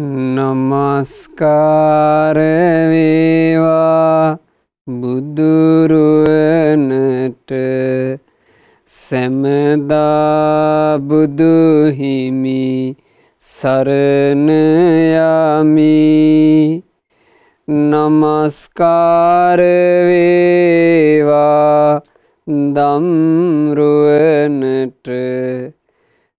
නමස්කාරවේවා බුදුරුවනට සැමදා බුදුහිමි සරණයමි නමස්කාරවේවා දම්රුවනට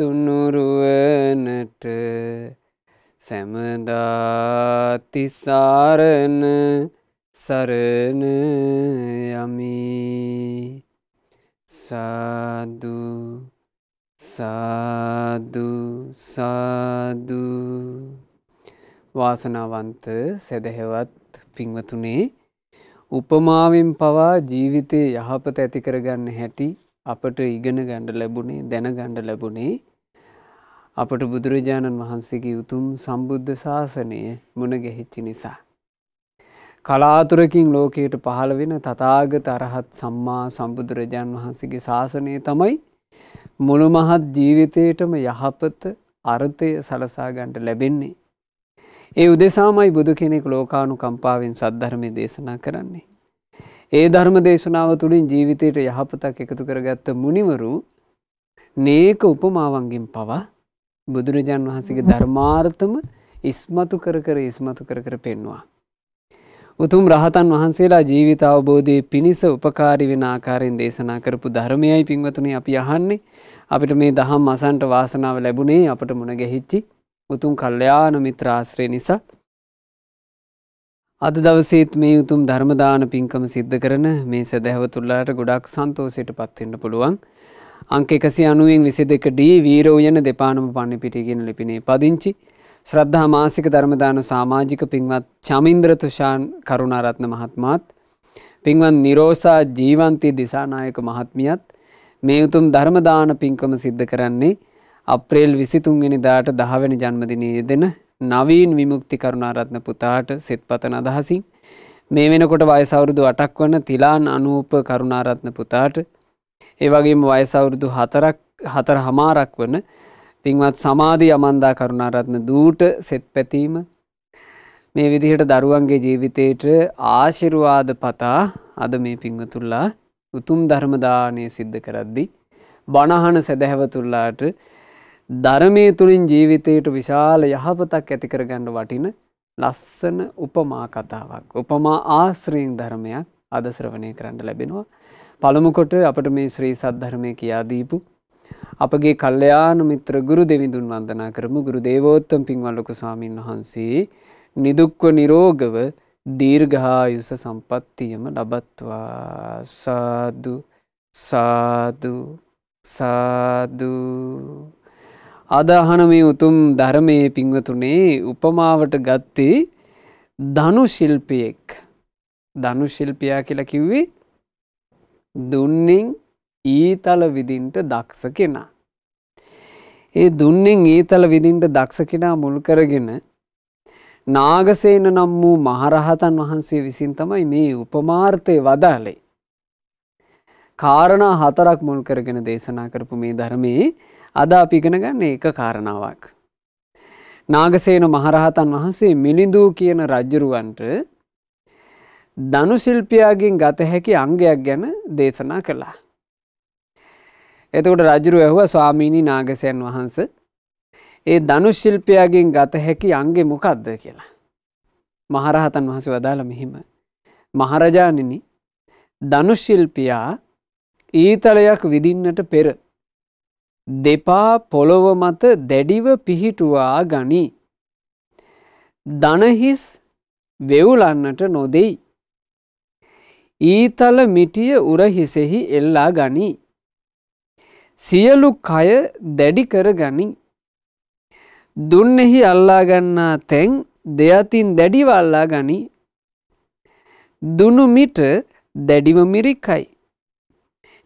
තුනුරුවනට සැමදාතිසාරණ සරණ යමි සාදු සාදු සාදු වාසනාවන්ත සැදහෙවත් පින්වතුනේ උපමාවෙන් පවා ජීවිතය යහපත ඇතිකරගන්න හැටි අපට ඉගෙන ගණඩ ලැබුණේ දැන ගණඩ ලැබුණේ අපට බුදුරජාණන් වහන්සේගේ උතුම් සම්බුද්ධ ශාසනය මුණගැහිච්චි නිසා. කලාතුරකින් ලෝකයට පහළ වෙන තතාග තරහත් සම්මා සම්බුදුරජාණන් වහන්සේගේ ශාසනය තමයි මුළුමහත් ජීවිතයටම යහපත අර්ථය සලසාගන්ට ලැබෙන්නේ. ඒ උදෙසාමයි බුදු කෙනෙක් ලෝකානු කම්පාවෙන් සද්ධර්මය දේශනා කරන්නේ. ඒ ධර්ම දේශනාව තුළින් ජීවිතයට යහපතක් එකතු කරගත්ත මුනිවරු නේක උපමාවන්ගෙන් පවා බුදුරජාන් වහන්සේගේ ධර්මාර්ථම ඉස්මතු කර කර ඉස්මතු කර කර පෙන්වා. උතුම් රහතන් වහන්සේලා ජීවිත අවබෝධය පිණිස උපකාරි වෙන ආකාරයෙන් දේශනා කරපු ධර්මයයි පින්වතුනේ අපි අහන්නේ අපිට මේ දහම් අසන්ට වාසනාව ලැබුණේ අපට මුණ ගැහිච්චි උතුම් කල්්‍යයාන මිත්‍රාශ්‍රය නිසා අද දවසේත් මේ උතුම් ධර්මදාන පින්කම සිද්ධ කරන මේ සැදැහව තුල්ලාට ගොඩක් සන්තෝසයට පත්වෙන්න පුළුවන් අංක එකසි අනුවෙන් විසි දෙක ඩී වීරෝයන දෙපානම පන්න පිටිගෙන ලිපිනේ පදිංචි ශ්‍රද්ධා මාසික ධර්මදාන සාමාජික පින්වත් චමින්ද්‍ර තුෂාන් කරුණාරත්න මහත්මාත් පින්වත් නිරෝසා ජීවන්ති දිසානායක මහත්මියත් මේ උතුම් ධර්මදාන පින්කම සිද්ධ කරන්නේ අප්‍රේල් විසිතුන්ගෙනදාට දහවැනි ජන්මදිනයේ දෙන නවීන් විමුක්ති කරුණාරත්න පුතාට සෙත්පතන අදහසින් මේ වෙනකොට වයසවුරුදු අටක් වන තිලාන් අනූප කරුණාරත්න පුතාට ඒ වගේම වයසවුරුදු හතරක් හතර හමාරක් වන පින්වත් සමාධී අමන්දා කරුණාරත්න දූට සෙත් පැතීම මේ විදිහට දරුවන්ගේ ජීවිතයට ආශිරුවාද පතා අද මේ පිංවතුල්ලා උතුම් ධර්මදානය සිද්ධ කරද්දි. බණහන සැදැහැවතුල්ලාට ධරමය තුළින් ජීවිතයට විශාල යහපතක් ඇතිකර ගණඩ වටින ලස්සන උපමා කතාවක්. උපමා ආශ්‍රීං ධර්මයක් අදශ්‍රවනය කරන්න ලැබෙනවා. පළමුකොට අපට මේ ශ්‍රී සද්ධර්මය කියා දීපු අපගේ කල්්‍යයාන මිත්‍ර ගුරු දෙවිඳුන් වන්දනා කරමු ගුරු දේවෝත්තම් පින්වල්ලොකු ස්වාමීන් වහන්සේ නිදුක්ව නිරෝගව දීර්ඝායුස සම්පත්තියම ලබත්වා සාදු සාදු සාදු අදහන මේ උතුම් ධර්මයේ පින්වතුනේ උපමාවට ගත්තේ ධනු ශිල්පියෙක් ධනු ශිල්පියා කියලා කිව්වේ දුන්නෙන් ඊතල විදින්ට දක්ෂ කෙනා. ඒ දුන්නෙන් ඊතල විදින්ට දක්ෂ කෙනා මුල් කරගෙන නාගසේන නම් වූ මහරහතන් වහන්සේ විසින් තමයි මේ උපමාර්ථය වදාලේ. කාරණා හතරක් මුල් කරගෙන දේශනා කරපු මේ ධර්මයේ අද අපි ඉගෙන ගන්න එක කාරණාවක්. නාගසේන මහරහතන් වහන්සේ මිලිඳූ කියන රජුරවන්ට දනුශිල්පියයාගෙන් ගත හැකි අංගයක් ගැන දේශනා කළා. එතකොට රජුරු ඇහුව ස්වාමීණී නාගසයන් වහන්ස ඒ දනුශිල්පියයාගෙන් ගත හැකි අංගෙ මොකක්ද කියලා. මහරහතන් වහස වදාළ මෙහිම. මහරජානිනි දනුශිල්පියා ඊතලයක් විදින්නට පෙර. දෙපා පොළොව මත දැඩිව පිහිටුවා ගනී. දනහිස් වෙවුලන්නට නොදෙයි. ඊතල මිටිය උරහිසෙහි එල්ලා ගනී. සියලු කය දැඩි කර ගනින්. දුන්නෙහි අල්ලාගන්නා තැන් දෙයතින් දැඩිවල්ලා ගනි දුනු මිට දැඩිව මිරික්කයි.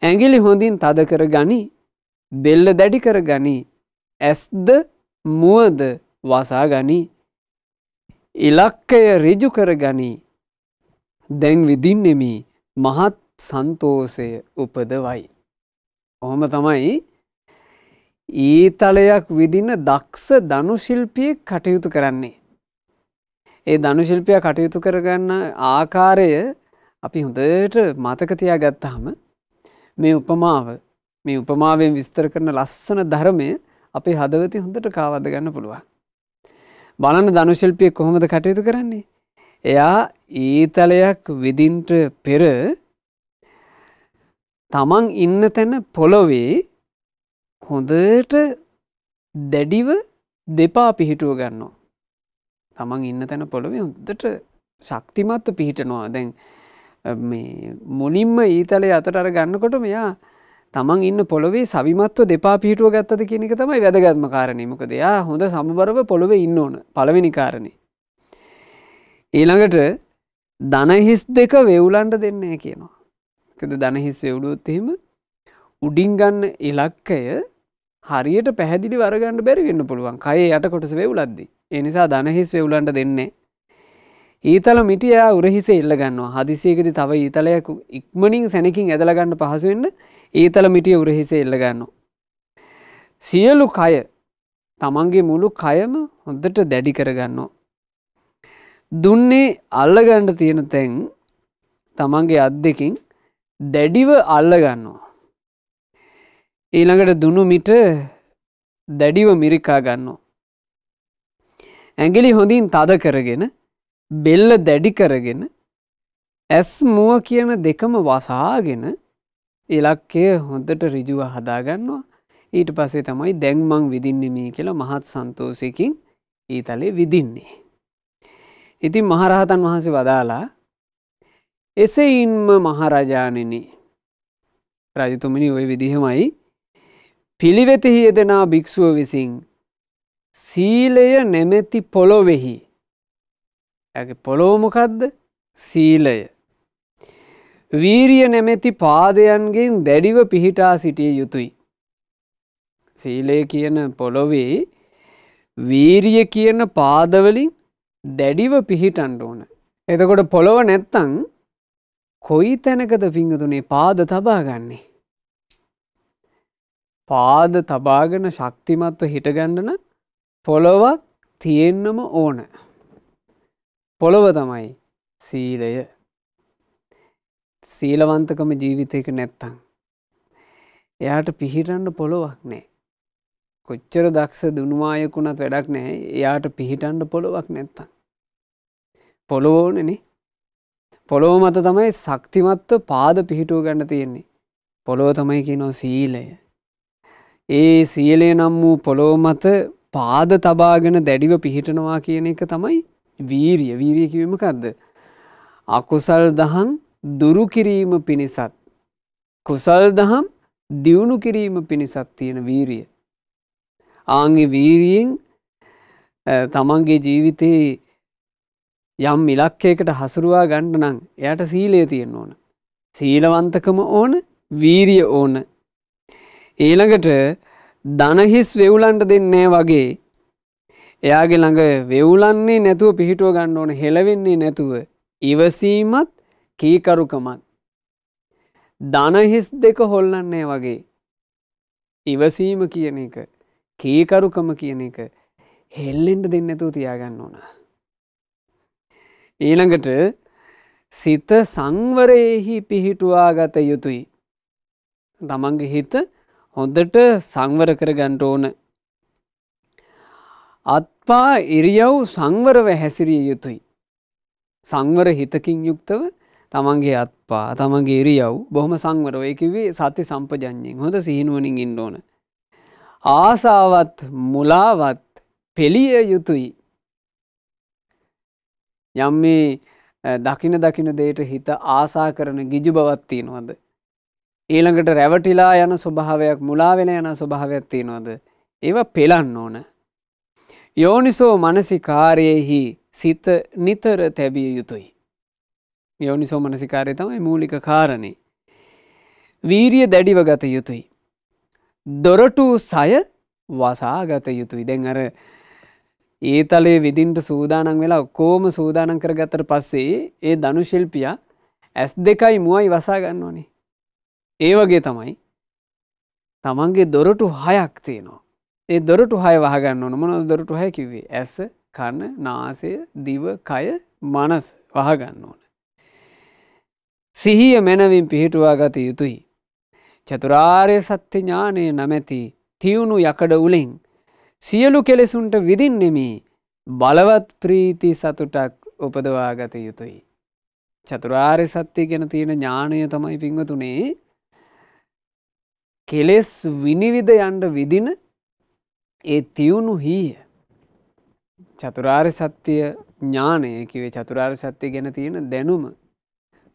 ඇගිලි හොඳින් තද කර ගනි බෙල්ල දැඩි කර ගනි ඇස්ද මුවද වසා ගනි ඉලක්කය රිජු කර ගනී දැන් විදින්නෙමි මහත් සන්තෝසය උපදවයි. ඔහොම තමයි ඒ තලයක් විදින්න දක්ෂ දනුශිල්පියෙක් කටයුතු කරන්නේ. ඒ දනුශිල්පිය කටයුතු කරගන්න ආකාරය අපි හොඳට මතකතියා ගත්තාම මේ උපමාව මේ උපමාවෙන් විස්තර කරන ලස්සන ධර්මය අපේ හදවති හොඳට කාවද ගන්න පුළුවන්. බලන්න දනුශිල්පිය කොහොමද කටයුතු කරන්නේ. එයා ඊතලයක් විදින්ට පෙර තමන් ඉන්න තැන පොළොවේ හොඳට දැඩිව දෙපා පිහිටුව ගන්නවා. තමන් ඉන්න තැන පොළොවේ හොදට ශක්තිමත්ව පිහිටනවා දැන් මුලින්ම ඊතලය අතට අර ගන්නකොට මෙයා තමන් ඉන්න පොළොවේ සවිමත්ව දෙපා පිහිටුව ගත්තද කියනක තමයි වැදගත්ම කාරණයමක දෙයා හොඳ සමබරව පොළොවේ ඉන්න ඕන පළවෙනි කාරණය. ඊළඟට දනහිස් දෙක වෙවුලන්ට දෙන්නේ කියනවා. එකද දනහිස් වෙවුලුවොත්හෙම උඩින් ගන්න ඉලක්කය හරියට පැහැදිලි වරගන්න බැරි වෙන්න පුළුවන් කයේ යට කොටස වෙවුලද්දී. එනිසා දනහිස් වෙවුලන්ට දෙන්නේ. ඊතල මිටියයා උරහිස එල්ල ගන්නවා හදිසේකද තව ඊතලයක් ඉක්මනින් සැනකින් ඇදලගන්න පහසුවෙන්ට ඊතල මිටිය උරහිස එල්ල ගන්නවා. සියලු කය තමන්ගේ මුළු කයම හොඳට දැඩි කරගන්නවා. දුන්නේ අල්ලගණ්ඩ තියෙන තැන් තමන්ගේ අත් දෙකින් දැඩිව අල්ලගන්නවා. ඊළඟට දුනු මිට දැඩිව මිරිකා ගන්නවා. ඇගිලි හොඳින් තද කරගෙන බෙල්ල දැඩි කරගෙන ඇස් මුව කියන දෙකම වසාගෙන ඉලක්කය හොඳට රිජුව හදාගන්නවා ඊට පසේ තමයි දැන්මං විදින්නෙමී කියලා මහත් සන්තෝසයකින් ඊතලේ විදින්නේ. ඉතින් මහරහතන් වහන්සේ වදාලා එසයින්ම මහරජානෙන රජතුමනි ඔය විදිහමයි පිළිවෙතෙහි යෙදනා භික්‍ෂුව විසින් සීලය නැමැති පොළොවෙහි ඇ පොළොවමකක්ද සීලය වීරිය නැමැති පාදයන්ගෙන් දැඩිව පිහිටා සිටිය යුතුයි. සීලය කියන පොළොවේ වීරිය කියන පාදවලින් දැඩිව පිහිටන්ට ඕන. එතකොට පොළොව නැත්තං කොයි තැනකද පිංහතුනේ පාද තබා ගන්නේ. පාද තබාගෙන ශක්තිමත්ව හිටගණඩන පොළොවක් තියෙන්නම ඕන. පොළොව තමයි සීලය සීලවන්තකම ජීවිතයක නැත්තං. එයාට පිහිටන්න පොළොවක් නෑ. කොච්චර දක්ෂ දුනුවායකුණත් වැඩක් නෑ එයාට පිහිටන්ඩ පොළොවක් නැත්තන්. පොළොවෝනන පොළොව මත තමයි සක්තිමත්ව පාද පිහිටුව ගන්න තියෙන්නේ. පොළොව තමයි කියනො සීලය. ඒ සියලේ නම් වූ පොළොව මත පාද තබාගෙන දැඩිව පිහිටනවා කියන එක තමයි වීරිය වීරියකිවීමකක්ද. අකුසල් දහන් දුරුකිරීම පිණිසත්. කුසල් දහම් දියුණු කිරීම පිණිසත් තියෙන වීරිය. ආංගි වීරියෙන් තමන්ගේ ජීවිතයේ යම් ඉලක්කයකට හසුරුවා ගණ්ඩ නම් එයට සීලය තියෙන්න ඕන. සීලවන්තකම ඕන වීරිය ඕන. ඊළඟට දනහිස් වෙවුලන්ට දෙන්නේ වගේ එයාගේ ළඟ වෙවුලන්නේ නැතුව පිහිටුව ගන්න ඕන හෙළවෙන්නේ නැතුව ඉවසීමත් කීකරුකමත්. දනහිස් දෙක හොල්ලන්නේ වගේ. ඉවසීම කියන එක. කීකරුකම කියන එක හෙල්ලෙන්ට දෙන්නතුව තියාගන්න ඕන. ඊළඟට සිත සංවරයෙහි පිහිටුවා ගත යුතුයි. තමන්ගේ හිත හොඳට සංවර කරගන්ට ඕන. අත්පා ඉරියව් සංවරව හැසිරිය යුතුයි. සංවර හිතකින් යුක්තව තමන්ගේ අත්පා තමන්ගේ ඉරියව් බොහොම සංවරව එකවේ සති සම්පජන්යෙන් හොඳ සිහිනුවනින් ඉන්න ඕන. ආසාවත් මුලාවත් පෙළිය යුතුයි. යම් මේ දකින දකින දේට හිත ආසා කරන ගිජු බවත්තියෙනවද. ඊළඟට රැවටිලා යන ස්වභාවයක් මුලාවෙන යන ස්වභාවයක්තියෙනවද. ඒවා පෙලන්න ඕන. යෝනිසෝ මනසිකාරයෙහි සිත නිතර තැබිය යුතුයි. යෝනිසෝ මනසිකාරය තමයි මූලික කාරණේ. වීරිය දැඩිව ගත යුතුයි. දොරටු සය වසාගත යුතුයි දැන් අර ඒ තලේ විදින්ට සූදානන් වෙලා ඔක්කෝම සූදානන් කර ගතර පස්සේ ඒ දනුශිල්පිය ඇස් දෙකයි මුවයි වසාගන්න ඕනේ. ඒ වගේ තමයි තමන්ගේ දොරටු හයක් තියෙනවා. ඒ දොරටු හය වහගන්න ඕන මොනොද දොරටු හය කිවේ ඇස කන්න නාසය දිව කය මනස් වහගන්න ඕන. සිහිය මැනවින් පිහිටුවා ගත යුතුයි. චතුරාර්ය සත්‍ය ඥානය නැමැති තියුණු යකඩ උලෙන් සියලු කෙලෙසුන්ට විදින්නෙමි බලවත් ප්‍රීති සතුටක් උපදවාගත යුතුයි. චතුරාර්ය සත්‍යය ගැන තියෙන ඥානය තමයි පිංවතුනේ කෙලෙස් විනිවිධ යන්ඩ විදින ඒ තියුණු හීය. චතුරාර් සත්‍යය ඥානය කිවේ චතුරාර් සත්‍යය ගැන තියෙන දැනුම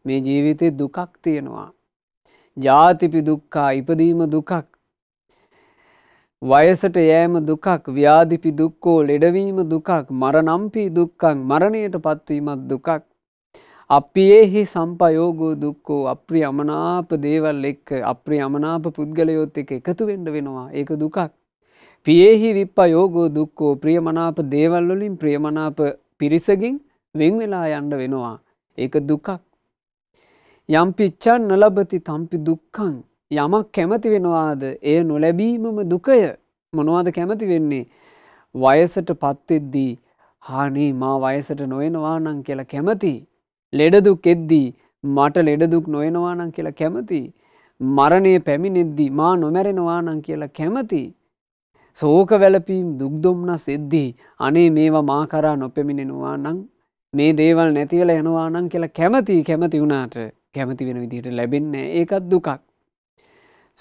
මේ ජීවිතය දුකක් තියෙනවා ජාතිපි දුක්කා ඉපදීම දුකක්. වයසට යෑම දුකක් ව්‍යාධිපි දුක්කෝ ලෙඩවීම දුකක් මරනම්පී දුක්කං මරණයට පත්වීමත් දුකක්. අපි ඒහි සම්පයෝගෝ දුක්කෝ අප්‍රි අමනාප දේවල් එක්ක අප්‍රි අමනාප පුද්ගලයොත් එක එකතු වෙන්ඩ වෙනවා ඒක දුකක්. පියෙහි විප්පයෝගෝ දුක්කෝ ප්‍රියමනාප දේවල්වලින් ප්‍රියමනාප පිරිසගින් වෙන්වෙලා යන්න වෙනවා. ඒක දුකක්. යම්පි ඉච්ඡන් නොලබති තම්පි දුක්ඛං යමක් කැමති වෙනවාද එය නොලැබීමම දුකය මොනවාද කැමති වෙන්නේ වයසට පත්වෙද්දී හානේ මා වයසට නොයනවා නම් කියලා කැමති ලෙඩදුක් එද්දී මට ලෙඩදුක් නොයනවා නම් කියලා කැමති මරණය පැමිණෙද්දී මා නොමැරෙනවා නම් කියලා කැමති සෝක වැලපීම් දුක්දොම්නස් එද්දී අනේ මේවා මා කරා නොපැමිණෙනවා නම් මේ දේවල් නැතිවල යනවා නම් කියලා කැමති කැමති වුණාට කැමති වෙන විදිහට ලැබෙන්න ඒකත් දුකක්.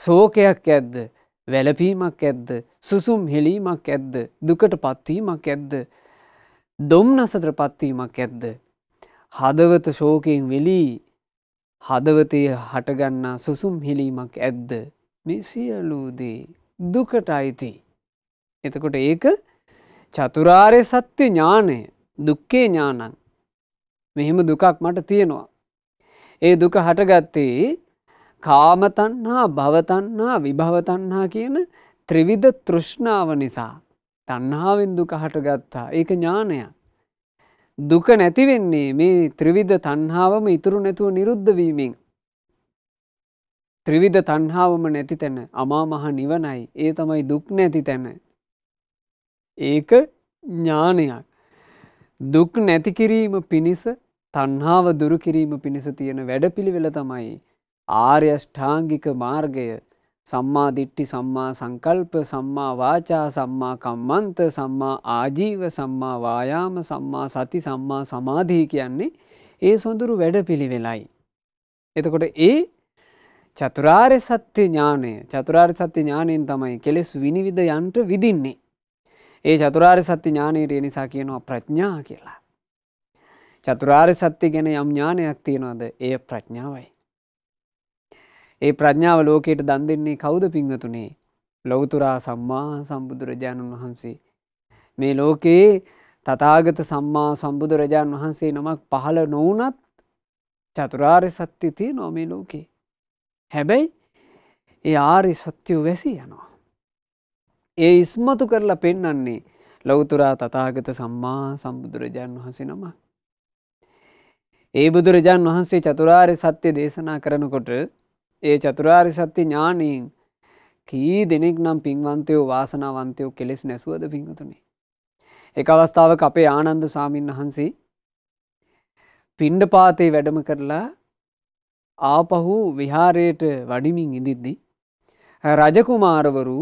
සෝකයක් ඇද්ද වැලපීමක් ඇද්ද සුසුම් හෙලීමක් ඇද්ද දුකට පත්වීමක් ඇද්ද දොම්නසතර පත්වීමක් ඇද්ද. හදවත ශෝකයෙන් වෙලී හදවතය හටගන්නා සුසුම් හිලීමක් ඇද්ද මේ සියලූදේ දුකට අයිති. එතකොට ඒක චතුරාරය සත්‍ය ඥානය දුක්කේ ඥානන් මෙහෙම දුකක් මට තියෙනවා. ඒ දුක හටගත්තේ කාමතන්හා භවතන්හා විභවතන්හා කියන ත්‍රිවිධ තෘෂ්ණාව නිසා තන්හාාවෙන් දුක හටගත්තා ඒක ඥානය. දුක නැතිවෙන්නේ මේ ත්‍රිවිධ තන්හාාවම ඉතුරු නැතුව නිරුද්ධවීමෙන්. ත්‍රිවිධ තන්හාාවම නැති තැන අමාමහ නිවනයි ඒ තමයි දුක් නැති තැන. ඒක ඥානයක්. දුක් නැතිකිරීම පිණිස තණ්හාව දුරු කිරීම පිණිස තියෙන වැඩපිළිවෙල තමයි ආර්ය ෂ්ඨාංගික මාර්ගය සම්මා දිට්ඨි සම්මා සංකල්ප සම්මා වාචා සම්මා කම්මන්ත සම්මා ආජීව සම්මා වායාම සම්මා සති සම්මා සමාධී කියන්නේ ඒ සොඳුරු වැඩපිළිවෙලයි. එතකොට ඒ චතුරාර්ය සත්‍ය ඥානය චතුරාර්ය සත්‍ය ඥානයෙන් තමයි කෙලෙස් විනිවිද යන්ට විදින්නේ. ඒ චතුරාර්ය සත්‍ය ඥානයට නිසා කියනවා ප්‍රඥා කියලා. චතුරාර් සත්‍ය ගැන යම් ඥානයක් තියෙනවාද ඒ ප්‍රඥාවයි. ඒ ප්‍රඥාව ලෝකයට දන් දෙන්නේ කෞුද පිංහතුනේ ලොවතුරා සම්මා සම්බුදුරජාණන් වහන්සේ. මේ ලෝකයේ තතාගත සම්මා සම්බුදුරජාණන් වහන්සේ නොමක් පහළ නොවනත් චතුරාර් සත්‍ය තිය නොමේ ලෝකේ. හැබැයි ඒ ආරි සත්‍යයෝ වැසි යනවා. ඒ ඉස්මතු කරලා පෙන්නන්නේ ලොවතුරා තතාගත සම්මා සම්බුදුරජාණන් වහසේ නොමක්. ඒ බුදුරජාන් වහන්සේ චතුරාර් සත්‍යය දේශනා කරනකොට ඒ චතුරාර් සත්‍ය ඥානීෙන් කී දෙනෙක් නම් පින්වන්තයෝ වාසනාවන්තයෝ කෙලෙස් නැසුවද පිංහතුනේ. එක අවස්ථාවක අපේ ආනන්ද සාමීන් වහන්සේ පිණ්ඩ පාතේ වැඩම කරලා ආපහු විහාරයට වඩිමින් ඉදිද්දි. රජකුමාරවරු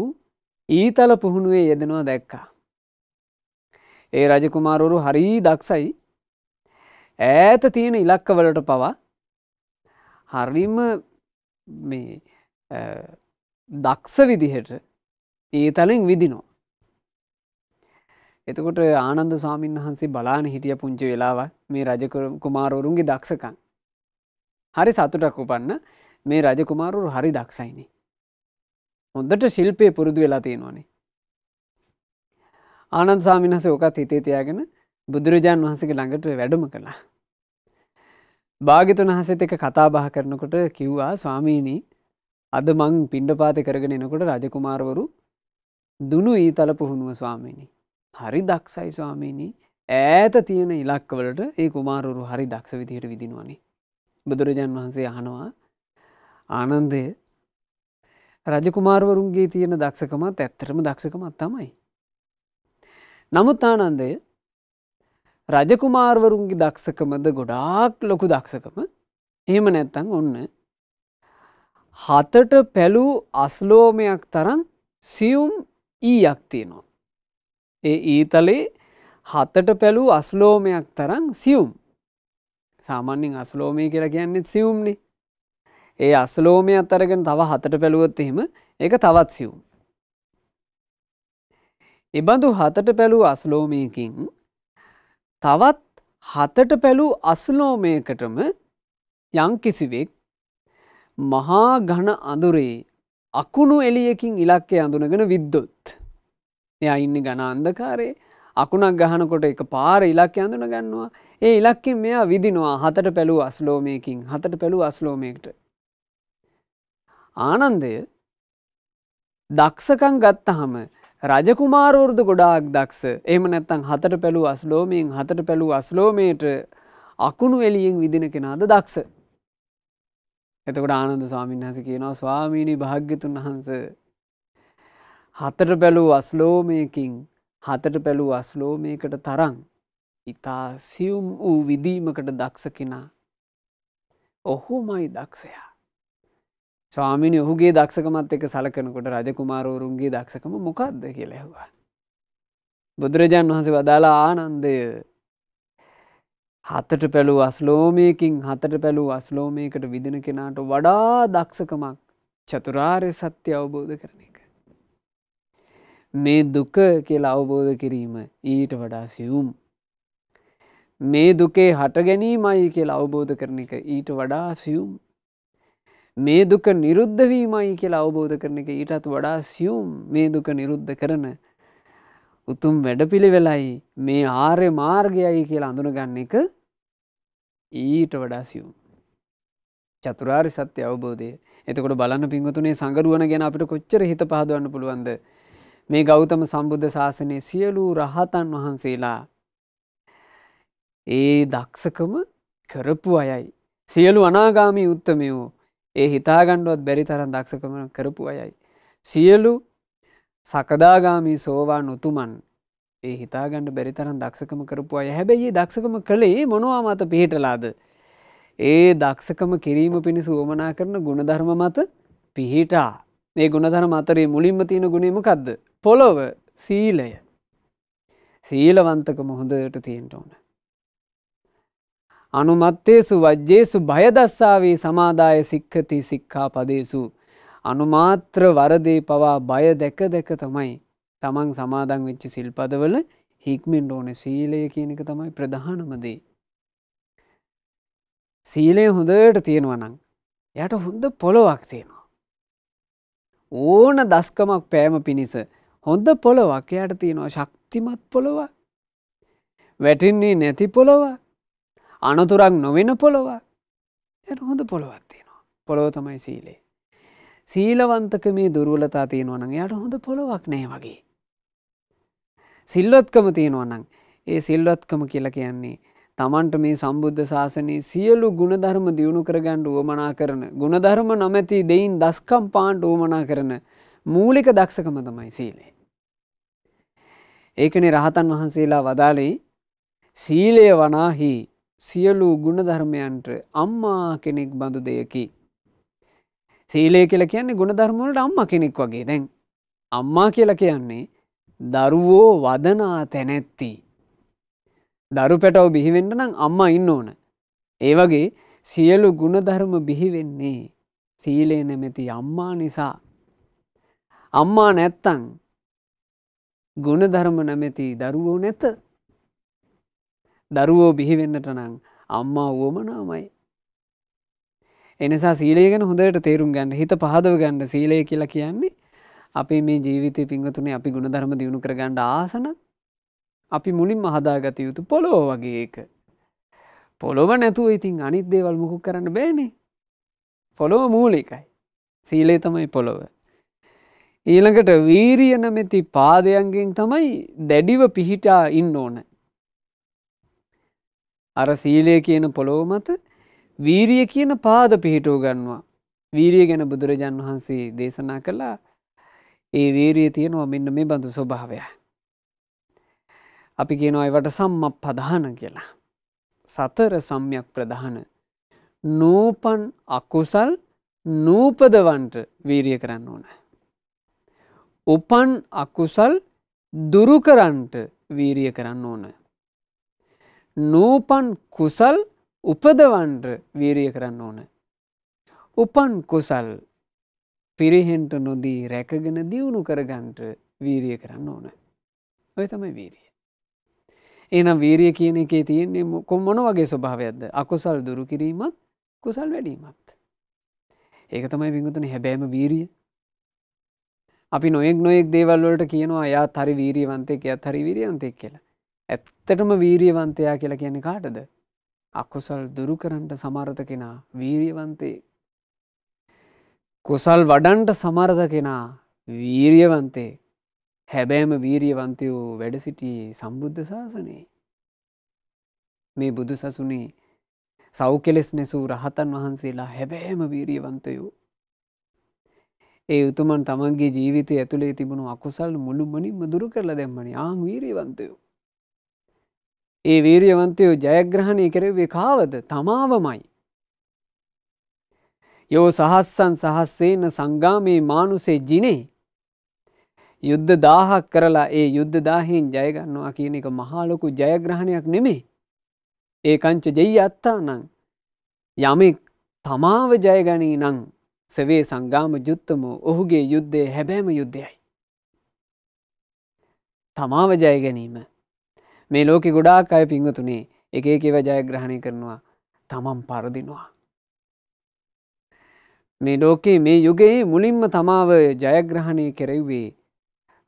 ඊතල පුහුණුවේ යෙදෙනවා දැක්කා. ඒ රජකුමාරවරු හරී දක්සයි ඈත තියෙන ඉලක්කවලට පවා හරිම මේ දක්ෂ විදිහට ඒ තලින් විදිනෝ. එතකොට ආනන්ද ස්වාමීන් වහන්සේ බලාන හිටිය පුංචි වෙලාව මේ රජකර කුමාරවරුන්ගේ දක්ෂකන්. හරි සතුටක් උපන්න මේ රජකුමාරුරු හරි දක්ෂයිනි. හොඳට ශිල්පය පුරුදු වෙලා තියෙනවානේ. ආනන්ද සාමිනස ඕකත් හිතේ තියාගෙන බුදුරජාණන් වහන්සගේ ළඟට වැඩම කළා. භාගිතුන් වහසෙත එක කතාබහ කරනකොට කිව්වා ස්වාමීණී අද මං පිණ්ඩපාත කරගෙන එනකොට රජකුමාරවරු දුනු ඊතල පුහුණුව ස්වාමීණි. හරි දක්ෂයි ස්වාමීණී ඈත තියෙන ඉලක්කවලට ඒ කුමාරුරු හරි දක්ෂ විදිහයට විදිනවනි. බුදුරජාන් වහන්සේ අහනවා ආනන්දය රජකුමාරවරුන්ගේ තියෙන දක්ෂකමත් ඇත්තරම දක්ෂකමත් තමයි. නමුත් ආනන්දය රජකුමාර්වරුන්ගේ දක්ෂකමද ගොඩාක් ලොකු දක්ෂකම එහෙම නැත්තං ඔන්න. හතට පැලූ අස්ලෝමයක් තරන් සියුම් ඊයක් තියෙනවා. ඒ ඊතලේ හතට පැලූ අස්ලෝමයක් තරන් සියුම් සාමාන්‍යෙන් අස්ලෝමය කියලා කියන්නෙත් සියුම්නි. ඒ අස්ලෝමය අත්තරගෙන තව හතට පැළුවොත් එහෙම එක තවත් සියුම්. එබඳු හතට පැලූ අස්ලෝමයකින් තවත් හතට පැලූ අස්ලෝමයකටම යංකිසිවෙක් මහා ඝන අඳුරේ අකුණු එලියකින් ඉලක්කය අඳුනගෙන විද්දොත්. එයා ඉන්න ඝන අන්දකාරේ අකුණක් ගහනකොට එක පාර ඉලක්ක අඳුන ගන්නවා ඒ ඉලක්කින් මෙයා විදිනවා හතට පැළූ අස්ලෝමයකින් හතට පැළූ අස්ලෝමයකට. ආනන්දය දක්ෂකං ගත්තහම රජකුමාරෝර්ද ගොඩාක් දක්ෂ එම නැත්තං හතට පැළු අස්ලෝමයෙන් හතට පැළු අස්ලෝමයට අකුණු එලියෙන් විදින කෙනාද දක්ෂ. එතකොට ආනන්ද ස්වාමීන් හස කියනවා ස්වාමීණී භාග්‍යතුන් වහන්ස. හතට පැළූ අස්ලෝමයකින් හතට පැළූ අස්ලෝමයකට තරං ඉතා සියුම් වූ විදීමකට දක්ෂ කෙනා. ඔහුමයි දක්ෂයා. ස්වාමිනි ඔහුගේ දක්ෂකමත් එක සලකනකොට රජකුමාරෝරුන්ගේ දක්ෂකම මොකක්ද කියලැහවා. බුදුරජාණන් වහන්සේ වදාලා ආනන්දය හතට පැළූ අස්ලෝමයකින් හතට පැළූ අස්ලෝමයකට විදින කෙනාට වඩා දක්ෂකමක් චතුරාර්ය සත්‍ය අවබෝධ කරන එක. මේ දුක කියලා අවබෝධ කිරීම ඊට වඩා සියුම්. මේ දුකේ හට ගැනීමයි කියලා අවබෝධ කරන එක ඊට වඩා සියුම් මේ දුක නිරුද්ධ වීමයි කියලා අවබෝධ කරන එක ඊටත් වඩා සියුම් මේ දුක නිරුද්ධ කරන උතුම් වැඩපිළිවෙලයි මේ ආර්ය මාර්ගයයි කියලා අඳුනගන්න එක ඊට වඩා සියුම්. චතුරාරි සත්‍ය අවබෝධය එතකොට බලන්න පින්වතුනේ සඟරුවන ගැන අපිට කොච්චර හිත පහදවන්න පුළුවන්ද. මේ ගෞතම සම්බුද්ධ ශාසනය සියලූ රහතන් වහන්සේලා. ඒ දක්ෂකම කරපු අයයි. සියලු අනාගාමී උත්තමයෝ ඒ හිතාගණ්ඩුවත් බැරි තරන් දක්ෂකම කරපු අයයි. සියලු සකදාගාමී සෝවා නොතුමන් ඒ හිතාගණ්ඩ බැරි තරන් දක්ෂකම කරපු අය හැබැයි දක්ෂකම කළේ මොනවා මත පිහිටලාද. ඒ දක්ෂකම කිරීම පිණිස වුවමනා කරන ගුණධර්ම මත පිහිටා ඒ ගුණධන අතරේ මුලින්ම තියෙන ගුණීමකක්ද. පොළොව සීලය සීලවන්තක මොහොදට තියෙන්ට ඕන. අනුමත්තේසු වජ්ජේසු භයදස්සාවේ සමාදාය සික්කති සික්කා පදේසු. අනුමාත්‍ර වරදේ පවා බය දැක දැක තමයි. තමන් සමාදං වෙච්චි සිල්පදවල හික්මෙන්ට ඕන සීලය කියනක තමයි ප්‍රධානමදේ. සීලය හොඳට තියෙනවනං. යට හොඳ පොළොවක් තියෙනවා. ඕන දස්කමක් පෑම පිණිස හොඳ පොළොවක් යට තියෙනවා ශක්තිමත් පොළොවක්. වැටින්නේ නැති පොළොවක්. අනතුරක් නොවෙන පොළොව යට හොඳ පොළොවත් තියෙනවා පොළොව තමයි සීලේ. සීලවන්තක මේ දුරුවලතා තියෙනවනං යට හොඳ පොළොවක් නෑ වගේ. සිල්ලොත්කම තියෙනවනං ඒ සිල්ලොත්කම කියලා කියන්නේ තමන්ට මේ සම්බුද්ධ ශාසනයේ සියලු ගුණධර්ම දියුණු කරගන්නඩ ුවමනා කරන ගුණධර්ම නොමැති දෙයින් දස්කම් පාන්ට ුවමනා කරන මූලික දක්ෂකම තමයි සීලේ. ඒකනේ රහතන් වහන්සේලා වදාලේ සීලය වනාහි සියලු ගුණධර්මයන්ට අම්මා කෙනෙක් බඳු දෙයකි. සීලය කියල කියන්නේ ගුණධර්මවලට අම්ම කෙනෙක් වගේ දැන්. අම්මා කියල කියන්නේ දරුවෝ වදනා තැනැත්ති. දරු පැටව බිහිවෙන්ට නම් අම්මා ඉන්න ඕන. ඒ වගේ සියලු ගුණධර්ම බිහිවෙන්නේ සීලේ නැමැති අම්මා නිසා. අම්මා නැත්තං ගුණධර්ම නැමැති දරුවෝ නැත දරුවෝ බිහිවෙන්නට නං අම්මා වුවමනාමයි. එනිසා සීලේගෙන හොඳට තේරුම් ගන්න හිත පහදව ගන්න සීලය කියලා කියන්නේ අපි මේ ජීවිතය පින්වතුනේ අපි ගුණධර්ම දියුණු කරගන්න ආසන අපි මුලින් මහදාගත යුතු පොලෝ වගේ එක. පොළොව නැතුව ඉතින් අනිත් දේවල් මුකුක් කරන්න බෑනේ. පොළොව මූලිකයි. සීලේ තමයි පොළොව. ඊළඟට වීරිය නැමැති පාදයන්ගෙන් තමයි දැඩිව පිහිටා ඉන්න ඕන. අර සීලය කියන පොළොව මත වීරිය කියන පාද පිහිටෝ ගන්නවා. වීරිය ගැන බුදුරජාන් වහන්සේ දේශනා කළා ඒ වීරිය තියෙනවා මෙන්න මේ බඳු ස්වභාවය. අපි කියනවා ඒවට සම්ම පදාන කියලා. සතර සම්යක් ප්‍රධාන නූපන් අකුසල් නූපදවන්ට වීරිය කරන්න ඕන. උපන් අකුසල් දුරුකරන්ට වීරිය කරන්න ඕන. නූපන් කුසල් උපදවන්ට වීරිය කරන්න ඕන. උපන් කුසල් පිරිහෙන්ට නොදී රැකගෙන දියුණු කරගන්ට වීරිය කරන්න ඕන. ඔය තමයි වීරිය. එනම් වීරිය කියන එකේ තියෙන්නේ කොම් මොන වගේ ස්වභාවයක්ද අකුසල් දුරු කිරීමත් කුසල් වැඩීමත්. ඒක තමයි විංගුතන හැබෑම වීරිය. අපි නොයෙක් නොයෙක් දේවල්වලට කියනවා යා හරි වීරීවන්තෙක් යත් හරි විරියන්තෙක් කියලා ඇත්තටම වීරියවන්තයා කියලා කියන්නේ කාටද? අකුසල් දුරු කරන්නට සමර්ථ කෙනා වීරියවන්තේ. කුසල් වඩන්ට සමර්ථ කෙනා වීරියවන්තේ. හැබෑම වීරියවන්තයෝ වැඩ සිටියේ සම්බුද්ධ ශාසනයේ. මේ බුදු සසුනේ සෞකෙලෙස් නැසූ රහතන් වහන්සේලා හැබෑම වීරියවන්තයෝ. ඒ උතුමන් තමන්ගේ ජීවිතය ඇතුළේ තිබුණු අකුසල් මුළුමනින්ම දුරු කරලා දැම්මනි ආං වීරියවන්තයෝ. ඒ වීරියවන්තයෝ ජයග්‍රහණය කරවේ කාවද තමාවමයි. යෝ සහස්සන් සහස්සේන සංගාමයේ මානුසේ ජිනේ යුද්ධ දාහක් කරලා ඒ යුද්ධ දාහයෙන් ජයගන්නවා කියන එක මහාලොකු ජයග්‍රහණයක් නෙමේ. ඒකංච ජෙයි අත්තා නං. යමෙක් තමාව ජයගනී නං සවේ සංගාම යුත්තම ඔහුගේ යුද්ධය හැබෑම යුද්ධයයි. තමාව ජයගැනීම මේ ලෝකෙ ගොඩාක් අය පිංහතුනේ එක එකව ජයග්‍රහණය කරනවා තමන් පරදිනවා. මේ ලෝකේ මේ යුගයේ මුලින්ම තමාව ජයග්‍රහණය කෙරෙව්වේ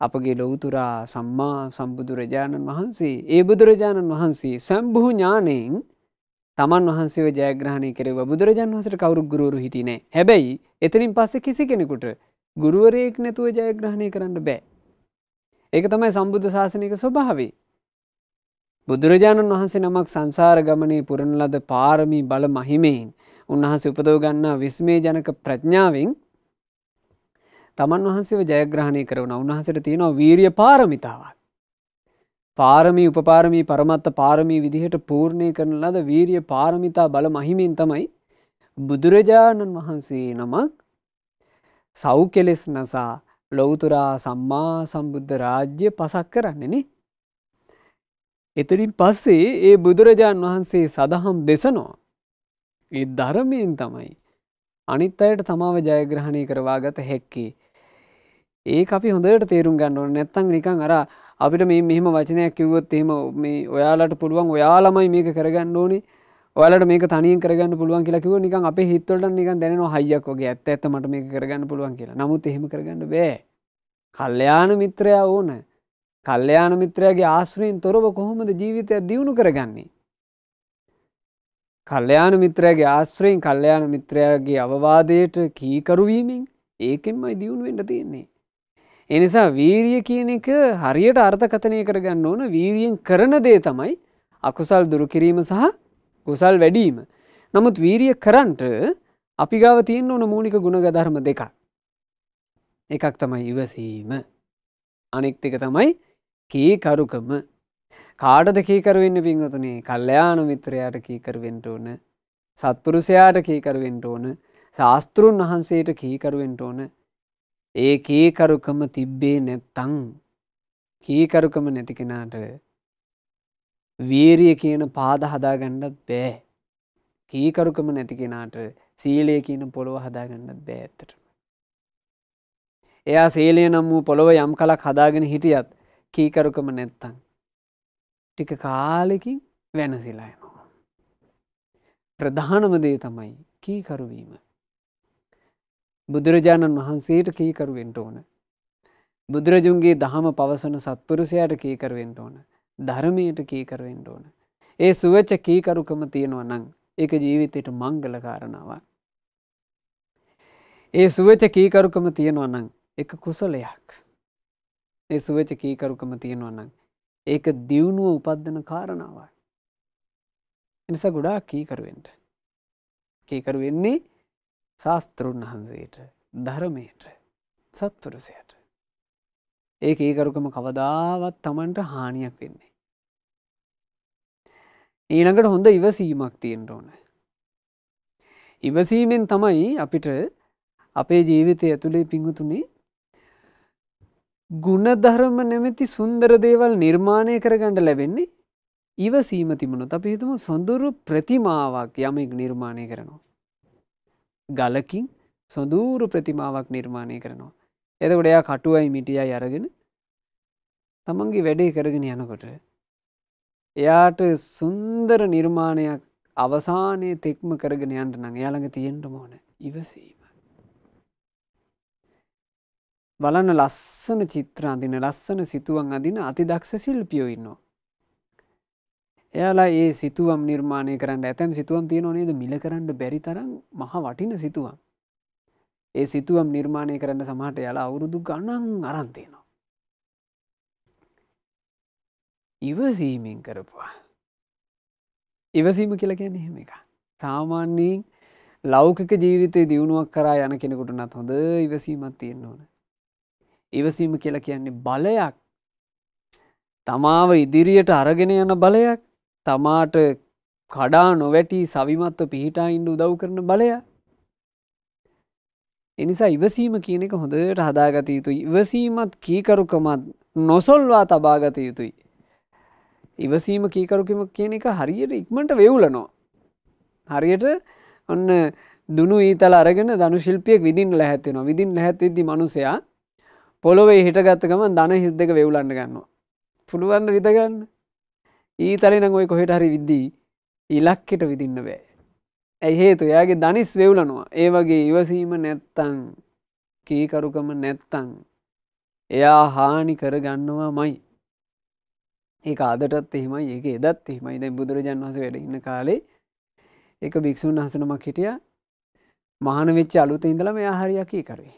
අපගේ ලොවතුරා සම්මා සම්බුදුරජාණන් වහන්සේ ඒ බුදුරජාණන් වහන්සේ සම්බුහු ඥානයෙන් තමන් වහන්සේ ජයග්‍රහණය කෙරව බුදුරජන් වහසට කවරු ගුරු හිටිනේ හැබැයි එතනින් පස්ස කිසි කෙනෙකුට ගුරුවරයෙක් නැතුව ජයග්‍රහණය කරන්න බෑ. ඒක තමයි සම්බුද්ධ ශාසනයක ස්වභාවේ බුදුරජාණන් වහන්සේ නමක් සංසාර ගමනේ පුරණ ලද පාරමී බල මහිමයෙන් උන්වහන්සේ උපදව ගන්නා විස්මේ ජනක ප්‍රඥාවෙන් තමන් වහන්සේ ජයග්‍රහණය කරවන උන්වහසට තියෙනවා වීරිය පාරමිතාවක්. පාරමී උපපාරමී පරමත්ත පාරමී විදිහට පූර්ණය කරන ලද වීරිය පාරමිතා බල මහිමින් තමයි බුදුරජාණන් වහන්සේ නමක් සෞ කෙලෙස් නසා ලොවතුරා සම්මා සම්බුද්ධ රාජ්‍ය පසක් කරන්නේනේ එතරින් පස්සේ ඒ බුදුරජාණන් වහන්සේ සඳහම් දෙසනවා. ඒ ධරමයෙන් තමයි. අනිත් අයට තමාව ජයග්‍රහණය කරවා ගත හැක්කේ. ඒ අපි හොඳට තේරුම් ගන්න ඕන නැත්තං නිකං අර අපිට මේ මෙහම වචනයක් කිව්වොත් එහෙම මේ ඔයාලට පුළුවන් ඔයාලමයි මේක කරගන්න ඕනේ ඔයාලට මේක තනින් කරගන්න පුළුවන් කියලා කිව නිකන් අප හිත්වලට නිකන් දැන හයියක් වගේ ඇත්ත ඇත මට මේ කරගන්න පුළුවන් කියලා නමුත් එහෙම කරගන්න බෑ කල්්‍යයාන මිත්‍රයා ඕනෑ කල්්‍යයාන මිත්‍රයාගේ ආශ්‍රයෙන් තොරව කොහොමද ජීවිතය දියුණු කරගන්නේ. කල්්‍යයාන මිත්‍රයාගේ ආශ්‍රයෙන් කල්්‍යයාන මිත්‍රයාගේ අවවාදයට කීකරුවීමෙන් ඒකෙන්මයි දියුණුවෙන්ට තියෙන්නේ. එනිසා වීරිය කියන එක හරියට අර්ථකථනය කරගන්න ඕන වීරියෙන් කරන දේ තමයි අකුසල් දුරුකිරීම සහ කුසල් වැඩීම. නමුත් වීරිය කරන්ට අපි ගාව තියෙන් ඕන මූලික ගුණගධර්ම දෙක. එකක් තමයි ඉවසීම අනෙක්තික තමයි කීකරුකම කාඩද කීකරුවෙන්න පිංහතුනේ කල්්‍යයානු මිත්‍රයාට කීකරුවෙන්ට ඕන සත්පුරුෂයාට කීකරුවෙන්ට ඕන ශාස්තෘන් වහන්සේට කීකරුවෙන්ට ඕන ඒ කීකරුකම තිබ්බේ නැත්තං කීකරුකම නැතිකෙනාට වීරිය කියන පාද හදාගණ්ඩත් බෑ කීකරුකම නැතිකෙනාට සීලය කියන පොළොව හදාගන්නත් බෑ ඇත්තට එයා සේලය නම් වූ පොළොව යම් කලක් හදාගෙන හිටියත් කීකරුකම නැත්තං. ටික කාලෙකින් වෙනසිලා යනවා. ප්‍රධානමදේ තමයි කීකරුවීම. බුදුරජාණන් වහන්සේට කීකරුවෙන්ට ඕන. බුදුරජුන්ගේ දහම පවසන සත්පුරුසයට කීකරුවෙන්ට ඕන. ධර්මයට කීකරුවෙන්ට ඕන. ඒ සුවච්ච කීකරුකම තියෙනවා නං එක ජීවිතයට මංගල කාරණාව. ඒ සුවච්ච කීකරුකම තියෙනවා නං එක කුසලයක්. ඒ සුවච කීකරුකම තියෙනවන්නම්. ඒක දියුණුව උපද්දන කාරණාවයි. එනිස ගොඩා කීකරුවෙන්ට. කීකරු වෙන්නේ ශාස්තෘන් වහන්සේට ධරමයට සත්පුරුසයට. ඒ ඒකරුකම කවදාවත් තමන්ට හානියක් වෙන්නේ. ඊනඟට හොඳ ඉවසීමක් තියෙන්ට ඕන. ඉවසීමෙන් තමයි අපිට අපේ ජීවිතය ඇතුළේ පිංහතුනේ ගුණධර්ම නැමැති සුන්දර දේවල් නිර්මාණය කරගඩ ලැබෙන්නේ ඉවසීම තිබුණොත් අපි හිතුම සොඳුරු ප්‍රතිමාවක් යමෙක් නිර්මාණය කරනවා. ගලකින් සොඳූරු ප්‍රතිමාවක් නිර්මාණය කරනවා. එතකොට එයා කටුවයි මිටියයි අරගෙන තමන්ගේ වැඩේ කරගෙන යනකොට. එයාට සුන්දර නිර්මාණයක් අවසානය තෙක්ම කරගෙන යන්ට නඟ යාළඟ තියෙන්ට මෝන ඉවසීම. බලන්න ලස්සන චිත්‍ර අඳින ලස්සන සිතුවන් අඳින අතිදක්ෂ ශිල්පියෝ ඉන්නවා. එයාලා ඒ සිතුවම් නිර්මාණය කරන්න ඇතැම් සිතුවම් තියෙනවා නේද මිල කරන්න බැරි තරම් මහ වටින සිතුවම්. ඒ සිතුවම් නිර්මාණය කරන්න සමහට යාලා අවුරුදු ගණන් අරන්තයනවා. ඉවසීමෙන් කරපුවා. ඉවසීම කියලකැන එහෙම එක. සාමාන්‍යයෙන් ලෞකික ජීවිතය දියුණුවක් කරා යන කෙනෙකුට නත් හොඳ ඉවසීමත් තියෙන්න්න ඕන. ඉවසීම කියලා කියන්නේ බලයක් තමාව ඉදිරියට අරගෙන යන බලයක් තමාට කඩා නොවැටී සවිමත්ව පිහිටා ඉන්ඩ උදව් කරන බලය එනිසා ඉවසීම කියන එක හොඳට හදාගත යුතුයි ඉවසීමත් කීකරුකමත් නොසොල්වා තබාගත යුතුයි ඉවසීම කීකරුකම කියන එක හරියට ඉක්මට වෙවුලනෝ හරියට ඔන්න දුනු ඊතල අරගෙන දනු ශිල්පියක් විදින් ලැහැත්වෙනවා විදින් ලැහැත්වෙදදි මනුසයා පොළොවේ හිටගත්තකම දන හිස් දෙක වෙවුලන්න ගන්නවා. පුළුවන්ද විදගන්න ඒ තරනං ඔය කොහෙට හරි විද්දී ඉලක්කෙට විදින්න බෑ. ඇයි හේතු එයාගේ දනිස් වෙවුලනවා ඒ වගේ ඉවසීම නැත්තං කීකරුකම නැත්තං එයා හානි කරගන්නවා මයි. ඒ අදටත් එහෙමයි ඒක එදත් එහෙමයි දැ බුදුරජන් වහස වැඩ ඉන්න කාලේ එක භික්‍ෂූන් හසනමක් හිටිය මහන වෙච්ච අලුත ඉඳලම යාහරයකී කරේ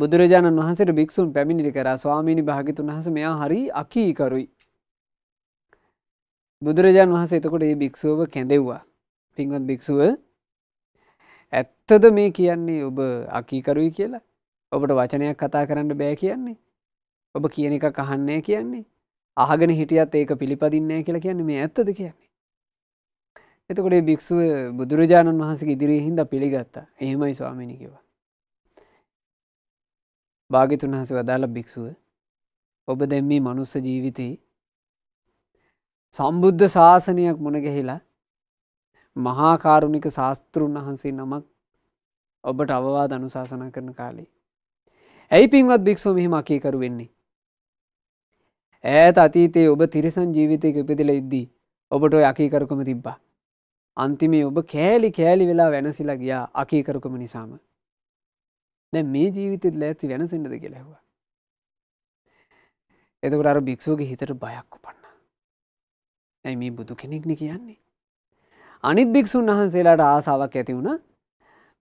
බුදුරජාණන් වහන්සට භික්‍ෂූන් පැමිණිරි කර ස්වාමීණි භාගිතුන් වහස මෙයා හරි අකීකරුයි. බුදුරජාණන් වහස එතකොට ඒ භික්‍ෂුව කැඳෙව්වා පින්වත් භික්‍ෂුව ඇත්තද මේ කියන්නේ ඔබ අකීකරුයි කියලා ඔබට වචනයක් කතා කරන්න බෑ කියන්නේ ඔබ කියන එක කහන්නේ කියන්නේ අහගෙන හිටියත් ඒක පිළිපදින්නේ කියලා කියන්නේ මේ ඇත්තද කියන්නේ එතකොට භික්‍ෂුව බුදුරජාණන් වහන්සේ ඉදිරිය හින්ද පිළිගත්තා එහෙමයි ස්වාමිණිකිවා භාගිතුන් හස වදාළ භික්‍ෂුව ඔබ දැම්මී මනුස්ස ජීවිතයේ සම්බුද්ධ ශාසනයක් මුණගැහිලා මහාකාරුණික ශාස්තෘන් වහන්සේ නමක් ඔබට අවවාද අනුශාසනා කරන කාලේ. ඇයි පින්වත් භික්‍ෂූ මෙහි මකීකරු වෙන්නේ. ඇත් අතීතයේ ඔබ තිරිසන් ජීවිතයක ඉපදිල ඉද්දී ඔබට ඔය අකීකරකම තිබ්බා. අන්තිමේ ඔබ කෑලි කෑලි වෙලා වෙනසිලා ගියා අකීකරකම නිසාම. දැ මේ ජීවිතෙත් ලෑති වෙනසෙන්ටද කෙලෙහවා. එතකට අර භික්‍ෂූගේ හිතට බයක් උපන්න. ඇයි මේ බුදු කෙනෙක්නි කියන්නේ. අනිත් භික්‍ෂූන් වහන්සේලාට ආසාාවක් ඇති වුණ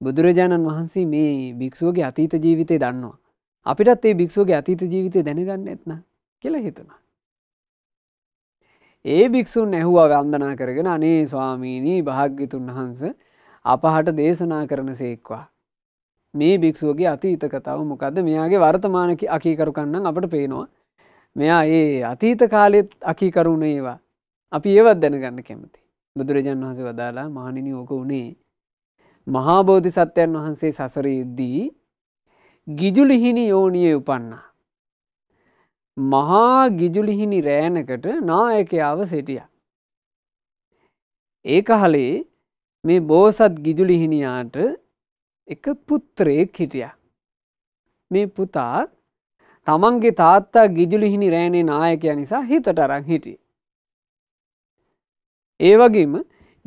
බුදුරජාණන් වහන්සේ මේ භික්‍ෂූගේ අතීත ජීවිතය දන්නවා. අපිටත් ඒ භික්‍ෂූගේ අතීත ජීවිතය දැනගන්න එත්න කියලා හිතනා. ඒ භික්‍ෂූන් ඇහුවා වන්දනා කරගෙන අනේ ස්වාමීණී භාග්‍යතුන් වහන්ස අපහට දේශනා කරන සේක්වා. මේ භික්ෂුවගේ අතීත කතාව මොකද මෙයාගේ වර්තමානක අකීකරුකන්නන් අපට පේනවා. මෙයා ඒ අතීත කාලෙත් අකීකරුණ ඒවා අපි ඒවත් දැනගන්න කැමති. බුදුරජන් වහස වදාලා මහනිනි ඕක වුණේ. මහාබෝධි සත්‍යයන් වහන්සේ සසරයේදී ගිජුලිහිනි යෝනිය උපන්නා. මහා ගිජුලිහිනි රෑනකට නායකයාව සිටිය. ඒ කහලේ මේ බෝසත් ගිජුලිහිනියාට එක පුත්‍රයෙක් හිටිය. මේ පුතා තමන්ගේ තාත්තා ගිජුලිහිනි රෑනේ නායකය නිසා හිතට අරං හිටි. ඒවගේම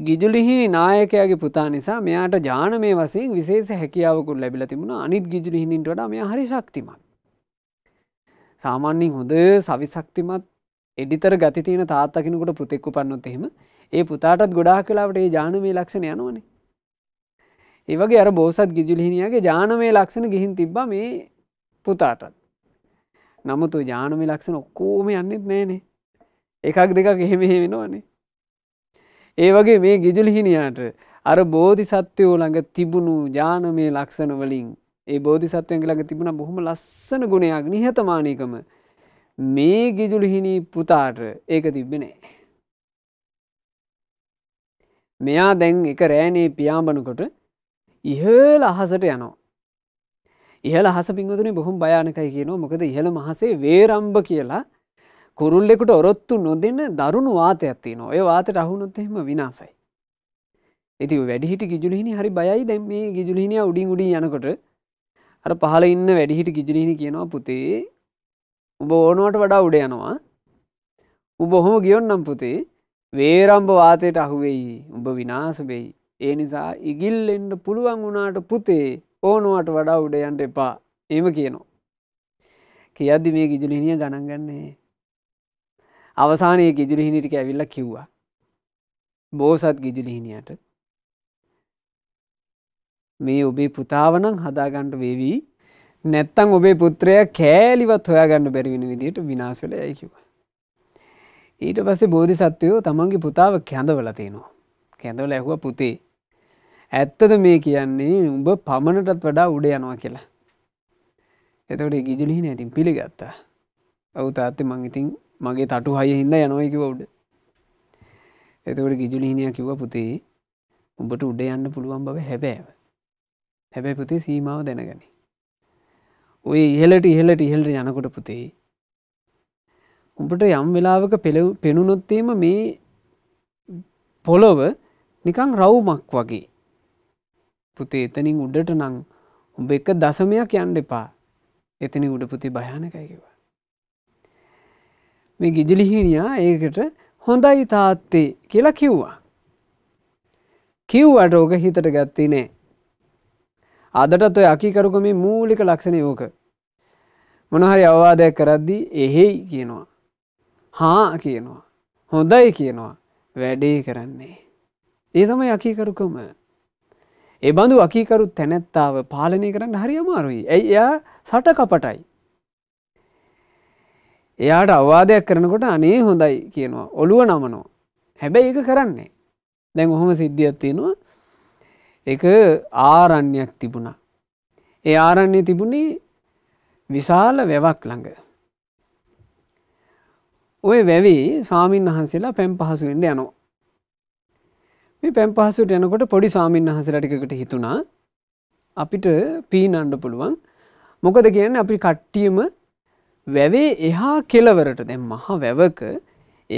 ගිජුලිහිනි නායකයාගේ පුතා නිසා මෙයාට ජාන මේ වසින් විශේෂ හැකියාවකුල් ලැබිල තිබුණ අනිත් ගිජුලිහිනිට වඩා මේ හරි ශක්තිමත්. සාමාන්‍යින් හොඳ සවිශක්තිමත් එඩිතර ගතිතියන තාත්තකිනකට පුතෙක්කු පන්නොත් එහෙම ඒ පුතාටත් ගොඩා කලාවට ඒ ජානමේ ලක්ෂණ යනුවනේ ඒවගේ අර බෝසත් ගිජුලිහිනියගේ ජානමය ලක්ෂණ ගිහින් තිබ්බ මේ පුතාටත්. නමුතු ජානමය ලක්ෂණ ඔක්කෝම යන්නෙත් නෑනේ එකක් දෙකක් එහෙමෙහෙ වෙනවානේ. ඒ වගේ මේ ගිජුලිහිනියාට අර බෝධි සත්‍යයෝ ළඟ තිබුණු ජානමය ලක්ෂණ වලින් ඒ බෝධි සත්වයන් ළඟ තිබුණ බොහොම ලස්සන ගුණයක් නිහතමානයකම මේ ගිජුලිහිනි පුතාට ඒක තිබෙනේ. මෙයා දැන් එක රෑනේ පියාඹනකොට ඉහල අහසට යනවා. ඉහල අහස පින්වතුනේ බොහොම භයානකයි කියනවා මොකද ඉහළ මහසේ වේරම්භ කියලා කුරුල්ලෙකුට ඔරොත්තු නොදෙන්න දරුණු වාතයක් තියෙනවා. ඒ වාතයට අහුනොත් එහෙම විනාසයි. ඉති වැඩිහිටි ගිජුලිහිනි හරි බයයි දැන් මේ ගිජුලිහිනිය උඩින් උඩින් යනකොට අර පහළ ඉන්න වැඩිහිටි ගිජුලිහිනි කියනවා පුතේ උඹ ඕනුවට වඩා උඩ යනවා. උඹ ඔහොම ගියොන්නම් පුතේ වේරම්භ වාතයට අහුවෙයි. උඹ විනාශ වෙයි. ඒ නිසා ඉගිල්ලෙන්ට පුළුවන් වුණාට පුතේ ඕනුවට වඩා උඩ යන්ට එපා ඒම කියනවා. කියද්දි මේ ගිජුලිහිනිය ගණන්ගන්නේ. අවසානයේ ගිජුලිහිනිටික ඇවිල්ල කිව්වා. බෝසත් ගිජුලිහිනියට මේ ඔබේ පුතාවනං හදාගණ්ඩ වේවී නැත්තං ඔබේ පුත්‍රය කෑලිවත් හොයාගන්න බැරිවෙන විදියට විනාශවල යයිකිව. ඊට පස්සේ බෝධි සත්වයෝ තමන්ගේ පුතාව කැඳවලතිනවා. කැඳවල ඇහුව පුතේ ඇත්තද මේ කියන්නේ උඹ පමණටත් වඩා උඩ යනවා කියලා. එතකට ගිජලිහි නැතින් පිළිගත්තා. ඔවු තාත්තේ මං ඉතින් මගේ තටු හය හින්ද යනොයකිව උඩ. එතකට ගිජලිහිනය කිව පුතේ උඹට උඩ යන්න පුළුවන් බව හැබෑව. හැබැ පුතේ සීමාව දැනගනි. ඔය ඉහලට ඉහලට ඉහල්ට යනකොට පුතේ. උඹට යම් වෙලාවක පෙනුනොත්තේම මේ පොළොව නිකං රවුමක් වගේ පුතේ එතනින් උඩට නං උඹ එක දසමයක් යන්ඩ එපා එතනි උඩ පුති භයානකයිකිව. මේ ගිජිලිහිනියා ඒකට හොඳයි තාත්තේ කියලා කිව්වා. කිව්වට ඕක හිතට ගත්ති නෑ. අදටත් ඔය අකිකරුක මේ මූලික ලක්ෂණ යෝක. මොනහරි අවවාදයක් කරද්දී එහෙයි කියනවා. හා කියනවා. හොඳයි කියනවා. වැඩේ කරන්නේ. ඒ තමයි අකිකරුකම ඒ බඳු අකීකරු තැනැත්තාව පාලනය කරන්න හරි අමාරුයි. ඇයි එයා සටකපටයි. එයාට අවවාදයක් කරනකොට අනේ හොඳයි කියනවා ඔළුව නමනෝ. හැබැයි ඒක කරන්නේ. දැන් ඔහොම සිද්ධියක් තියෙනවා එක ආරණ්‍යයක් තිබුණා. ඒ ආරණ්‍ය තිබුණේ විශාල වැවක් ළඟ. ඔය වැවේ ස්වාමීන් වහන්සේලා පැම් පහසුවෙන්ට යනවා. මේ පැම් පහසුට යනකොට පොඩි ස්වාමීන් වහසලටිකට හිතුණා අපිට පීනණ්ඩ පුළුවන් මොකද කියන්න අපි කට්ටියම වැවේ එහා කෙලවරට දැම් මහා වැවක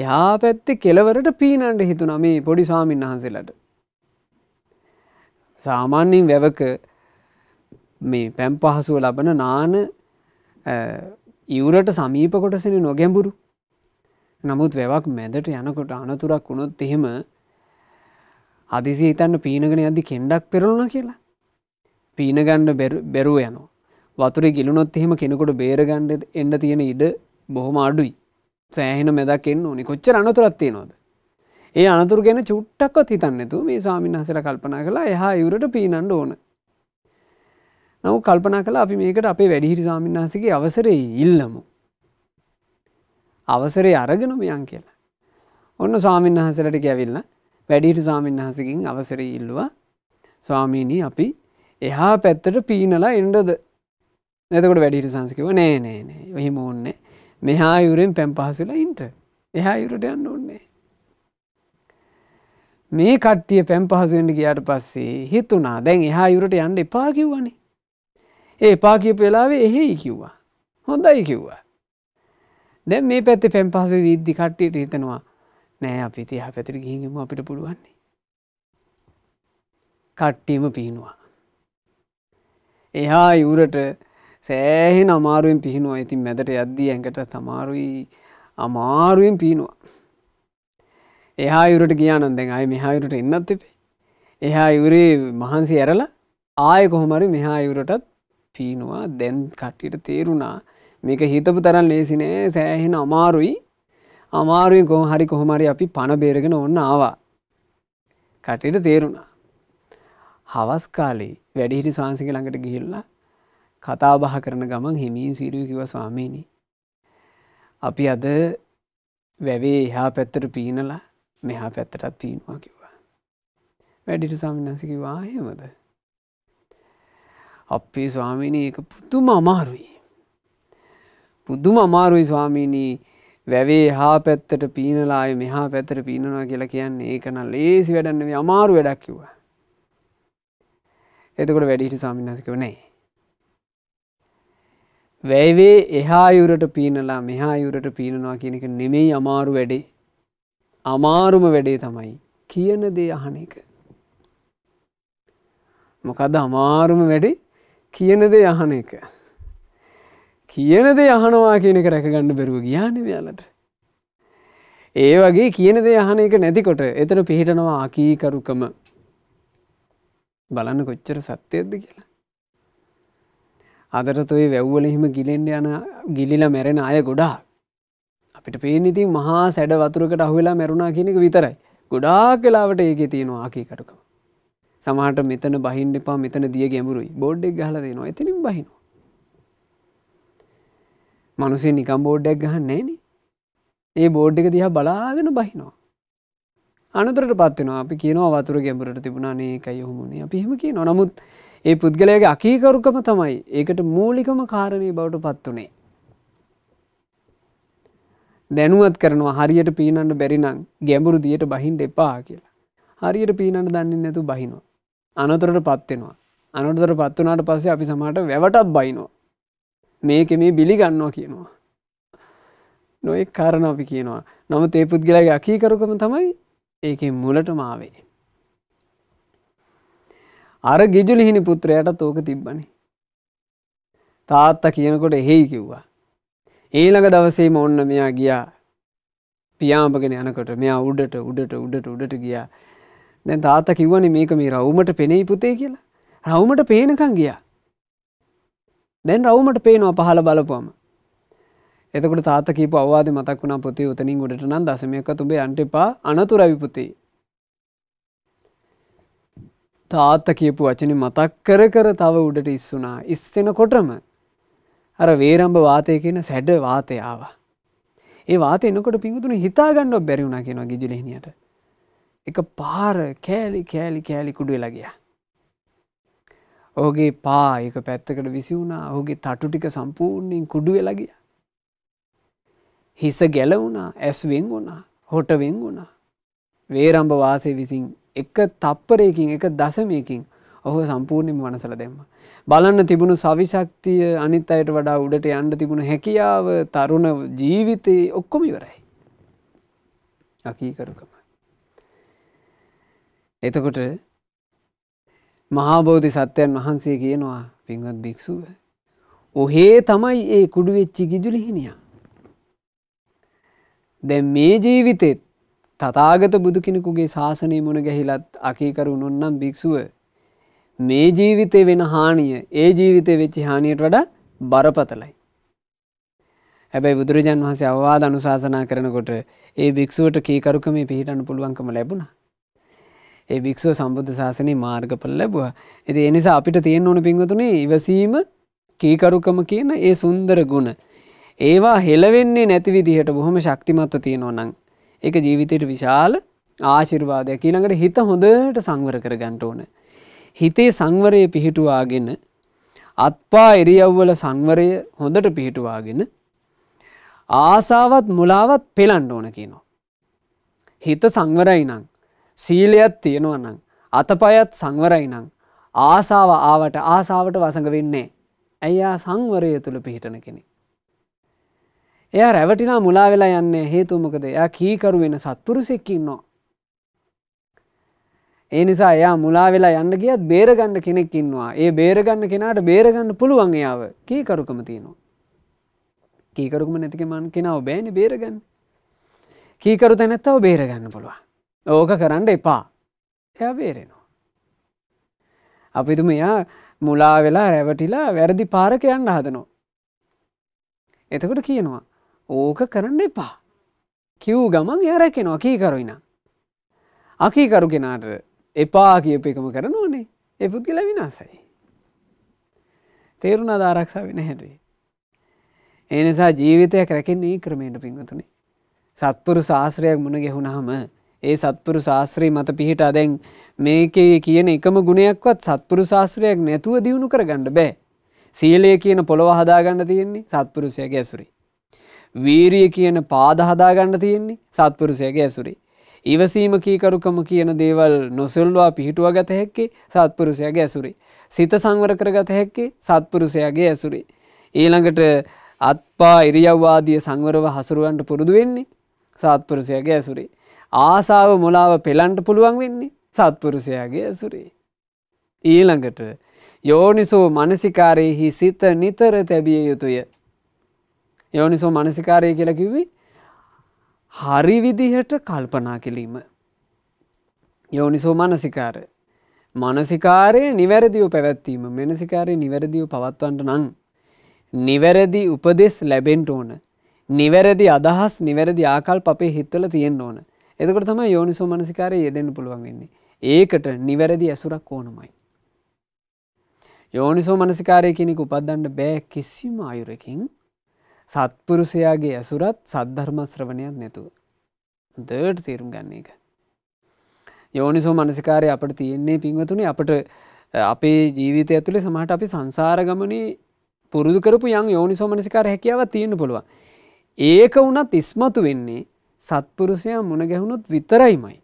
එහා පැත්තේ කෙලවරට පීනන්ට හිතුන මේ පොඩි ස්වාමීන් වහන්සේලට සාමාන්‍යයෙන් වැවක මේ පැම් පහසුව ලබන නාන ඉවරට සමීප කොටසෙන නොගැඹුරු නමුත් වැවක් මැදට යනකොට අනතුරක් වුණොත් එහෙම හදිසි හිතන්න පීනගෙන ඇදදි කෙන්ඩක් පෙරුණ කියලා පීනගණ්ඩ බැරුව යනවා වතුර ගිලුනොත් එහෙම කෙනෙකොට බේරගණ්ඩ එන්ඩ තියෙන ඉඩ බොහොම අඩුයි සෑහෙන මෙදක් එන්න ඕනි කොච්චර අනතුරත්තේ නොද ඒ අනතුර ගැන චුට්ටක්වත් හිතන්නතු මේ සාමීන් හසර කල්පනා කලා එහා යුරට පීනන්ඩ ඕන නව කල්පනා කලා අපි මේකට අපේ වැඩිහිරි සාමින්හසගේ අවසරේ ඉල්ලමු අවසරේ අරගෙන මෙයන් කියලා ඔන්න සාමින්හසලට ගැවිල්ලා වැඩිහිට ස්වාමීන් වහසකින් අවසර ඉල්ලුව ස්වාමීණී අපි එහා පැත්තට පීනලා එන්ඩද නැතකොට වැඩිහිට සංසකිව නෑ නෑ නෑ හිම ඕන්නේ මෙහා යුරෙන් පැම් පහසුලා ඉන්ට එහා යුරට යන්න ඕන්නේ මේ කට්ටිය පැම් පහසුවෙන්ට ගියාට පස්සේ හිතුනා දැන් එහා යුරට යන්න එපා කිව්වනේ. ඒ එපා කිය පෙලාවේ එහෙයි කිව්වා. හොඳයි කිව්වා. දැන් මේ පැත්තේ පැම් පහසු විද්දි කට්ටියට හිතනවා නෑ අපි තිහ පැතිර ගිහිම අපිට පුළුවන්නේ. කට්ටීම පිහිනවා. එහා යුරට සෑහෙන අමාරුවෙන් පිහිනුව ඉතින් මැදට යද්දී ඇඟට තමාරුයි අමාරුවෙන් පිහිනවා. එහා යුරට ගියානන් දැන් අය මෙහායුරට එන්නත් එපේ. එහා යුරේ මහන්සි ඇරලා ආය කොහොමරි මෙහා යුරටත් පීනවා දැන් කට්ටිට තේරුණා මේක හිතපු තරන් ලේසිනේ සෑහෙන අමාරුයි අමාරුවෙන් කොහ හරි කොහොමරි අපි පණ බේරගෙන ඔන්න ආවා. කටට තේරුණා. හවස් කාලේ වැඩිහිටි ස්වාන්සික ළඟට ගිහිල්ලා කතාබහ කරන ගමන් හිමීන් සිරුව කිව ස්වාමීණි. අපි අද වැවේ එහා පැත්තට පීනලා මෙහා පැත්තටත් පීනවා කිව්වා. වැඩිට සාමිනසිකි වාහෙමද. අපේ ස්වාමිනී එක පුදුම අමාරුයි. පුදුම අමාරුයි ස්වාමීනී වැවේ හා පැත්තට පීනලාය මෙහා පැතර පීනවා කියලා කියන්නේ ඒකන ලේසි වැඩන්නවේ අමාරු වැඩක් කිව්ව. එතකොට වැඩිහිට සාමිනසිකව නෑ. වැයිවේ එහා යුරට පීනලා මෙහා යුරට පීනනවා කියන එක නෙමෙයි අමාරු වැඩේ අමාරුම වැඩේ තමයි කියන දේ අහන එක. මොකද අමාරුම වැඩේ කියන දේ අහන එක. කියනදේ අහනවා කියන එක රැකගන්න බැරුව ගියාන යාලට. ඒ වගේ කියනදේ අහන එක නැතිකොට එතන පිහිටනවා ආකීකරුකම බලන්න කොච්චර සත්‍යයද්ද කියලා. අදරත් ඔය වැැව්වල එහෙම ගිලෙන්ඩ යන ගිලිල මැරෙන අය ගොඩා. අපිට පේන ඉතින් මහා සැඩ වතුරකට අහුවෙලා මැරුණා කියනක විතරයි. ගොඩා කලාවට ඒක තියෙනවා ආකීකරකම. සමහට මෙතන බහින්ඩ එපා මෙතන දිය ගැඹුරුයි බෝඩ්ඩක් හලදනවා එතිනින් බහිනවා. මනුසේ නිකම් බෝඩ්ඩක් ගහන්නේන ඒ බෝඩ් එක දිහා බලාගෙන බහිනවා. අනතුරට පත්වනවා අපි කියනවා වතුර ගැඹරට තිබුණනේ එකයි හොමුණේ අපිහෙමකි නොනමුත් ඒ පුද්ගලයාගේ අකීකරුකම තමයි ඒකට මූලිකම කාරණය බවට පත්වනේ. දැනුවත් කරනවා හරියට පීනන්න බැරිනම් ගැඹුරු දියට බහින්ට එපා කියලා. හරියට පීනන්න දන්නේ නැතු බහිනවා. අනතුරට පත්වෙනවා. අනතුර පත්වනාට පස්සේ අපි සමට වැවටත් බයිනවා. මේක මේ බිලි ගන්නවා කියනවා. නොය කාරණ අපි කියනවා නම තේ පුද්ගලගේ අකීකරුකම තමයි ඒක මුලට මාවේ. අර ගිජුලිහිනි පුත්‍රයට තෝක තිබ්බනි. තාත්තා කියනකොට එහෙයි කිව්වා. ඒළඟ දවසේ ඔන්න මෙයා ගියා පියාම්පගෙන යනකොට මෙයා උඩට උඩට උඩට උඩට ගියා දැන් තාත්තා කිව්වනි මේක මේ රවුමට පෙනෙයි පුතේ කියලා රවුමට පේනකං ගියා දැන් රවමට පේනවා පහල බලපුවම එතකට තාතකීප අවවාද මතක් වුණ පොති උතනින් ගොඩට නම් දසමයක තුබේ අන්ටිපා අනතු රවිපුති තාත්ත කියපු වචන මතක් කර කර තව උඩට ඉස්සුනා ඉස්සෙන කොටම අර වේරම්භ වාතය කියන සැඩ වාතයාව ඒ වාත එනකොට පිඟුතුන හිතාගන්නඩ බැරිුණා කියෙනවා ගිජිලහිනියට එක පාර කෑලි කෑලි කෑලි කුඩුවෙලගියා ඔහුගේ පා එක පැත්තකට විසි වුණා ඔහුගේ තටු ටික සම්පූර්ණයෙන් කුඩු වෙලගිය. හිස ගැලවුණා ඇස්වෙන් වුණා හොටවෙන් වුණා. වේරම්භ වාසය විසින් එක තප්පරයකින් එක දසමයකින් ඔහු සම්පූර්ණිම වනසල දෙම. බලන්න තිබුණු සවිශක්තිය අනිත් අයට වඩා උඩට අන්ඩ තිබුණු හැකියාව තරුණ ජීවිතයේ ඔක්කොම ඉවරයි. අකීකරුකම. එතකොට මහාබෝධි සත්‍යයන් වහන්සේ කියනවා පින්වත් භික්‍ෂුව. ඔහේ තමයි ඒ කුඩුවෙච්චි ගිජුලිහිනිිය. දැ මේ ජීවිතෙත් තතාගත බුදු කෙනෙකුගේ ශාසනය මුණ ගැහිලත් අකීකරු නොන්නම් භික්‍ෂුව මේ ජීවිතය වෙන හානිය ඒ ජීවිතය වෙච්චි හානියට වඩ බරපතලයි. හැබැයි බුදුරජන් වහසේ අවවාද අනුශාසනා කරනකොට ඒ භික්ෂුවට කීකරුකමේ පිහිටන්න පුළුවන්කම ලැබුණා ඒ භික්ෂුව සම්බුද්ධ ශාසනය මාර්ගපල ලැබවා ඇති එනිසා අපිට තියෙන් ඕන පින්වතුනේ ඉවසීම කීකරුකම කියන ඒ සුන්දර ගුණ. ඒවා හෙලවෙන්නේ නැති විදිහට බොහොම ශක්තිමත්ව තියෙනවනං. එක ජීවිතයට විශාල ආශිර්වාදයක් ඊළඟට හිත හොඳට සංවර කර ගන්ට ඕන. හිතේ සංවරය පිහිටුවාගෙන අත්පා එරියව්වල සංවරය හොඳට පිහිටුවාගෙන ආසාවත් මුලාවත් පෙලන්ඩ ඕන කියනවා. හිත සංවරයි නං. සීලයත් තියෙනවනම්. අතපයත් සංවරයිනං. ආසාව ආවට ආසාවට වසඟ වෙන්නේ. ඇයියා සංවරය තුළ පිහිටන කෙනෙ. එය රැවටිනා මුලා වෙලා යන්නේ හේතුමකද එයා කීකරු වෙන සත්පුරුසෙක්කින්නවා. ඒ නිසා එයා මුලා වෙලා යන්න ගියත් බේරගන්න කෙනෙක් ඉන්නවා ඒ බේරගන්න කෙනාට බේරගන්න පුළුවන් එයාව කීකරුකම තියෙනවා. කීකරුකම නැතිකමන් කෙනාව බෑනි බේරගන්න. කීකරු තැනැත්තව බේරගන්න පුළුවන්. ඕක කරන්න එපා එයා බේරෙනවා. අපිතුම එයා මුලා වෙලා රැවටිලා වැරදි පාරක යන්න හදනෝ. එතකොට කියනවා ඕක කරන්න එපා කිව් ගමන් යරැකෙනවා කීකරුයින. අකීකරු කෙනාට එපා කියප එකම කරන ඕනේ එපුත් කියල විනාසයි. තේරුණ අදාරක්ෂා වෙන හැටේ. එනිසා ජීවිතයක් රැකෙන්නේ ක්‍රමයට පින්වතුනේ. සත්පුරු ශාස්ත්‍රයක් මුණ ගැහුණහම ඒ සත්පුරු ශාස්ත්‍රී මත පිහිටා දැන් මේකේ කියන එකම ගුණයක්වත් සත්පුරු ශාස්ත්‍රයක් නැතුව දියුණු කරගන්න බෑ. සීලය කියන පොළොව හදාගන්න තියෙන්නේ සත්පුරුෂයගේ ඇසුරේ. වීරිය කියන පාද හදාගන්න තියෙන්නේ සත්පුරුෂයගේ ඇසුරේ. ඉවසීම කීකරුකම කියන දේවල් නොසල්වා පිහිටුව ගත හැක්කේ සත්පුරුෂයගේ ඇසුරේ. සිත සංවර කරගත හැක්කේ සත්පුරුෂයගේ ඇසුරේ. ඊළඟට අත්පා ඉරියව්වාදිය සංවරව හසුරුවන්ට පුරුදු වෙන්නේ සත්පුරුෂයගේ ඇසුරේ. ආසාාව මොලාව පෙලන්ට පුළුවන් වෙන්නේ සත්පුරුෂයාගේ ඇසුරේ. ඊළඟට යෝනිසෝ මනසිකාරයෙහි සිත නිතර තැබිය යුතුය. යෝනිසෝ මනසිකාරය කියලකිවි හරිවිදිහට කල්පනා කිලීම. යෝනිසෝ මනසිකාර. මනසිකාරය නිවැරදිව පැවැත්වීම මෙනසිකාරය නිවැරදිව පවත්වන්ට නං. නිවැරදි උපදෙස් ලැබෙන්ට ඕන. නිවැරදි අදහස් නිවැරදි ආකල් අපේ හිත්වල තියෙන් ඕන. එතකොට තම යෝනිසෝ මනසිකාරය යෙදෙන්න්න පුළුවන් වෙන්නේ ඒකට නිවැරදි ඇසුරක් ඕනමයි. යෝනිසෝ මනසිකාරය කෙනෙක උපත්දන්න බෑ කිසිම අයුරකින් සත්පුරුසයාගේ ඇසුරත් සද්ධර්මශ්‍රවණයක් නැතුව. දර්ට තේරුම් ගන්න එක. යෝනිසෝ මනසිකාරය අපට තියෙන්නේ පින්වතුනේ අපට අපේ ජීවිතය ඇතුළේ සමහට අපි සංසාරගමනී පුරුදු කරපු යන් යෝනිසෝ මනසිකාර හැකියාව තියෙන පුළුවන්. ඒක වනත් ඉස්මතු වෙන්නේ සත්පුරුෂයා මුණගැහුණුත් විතරයිමයි.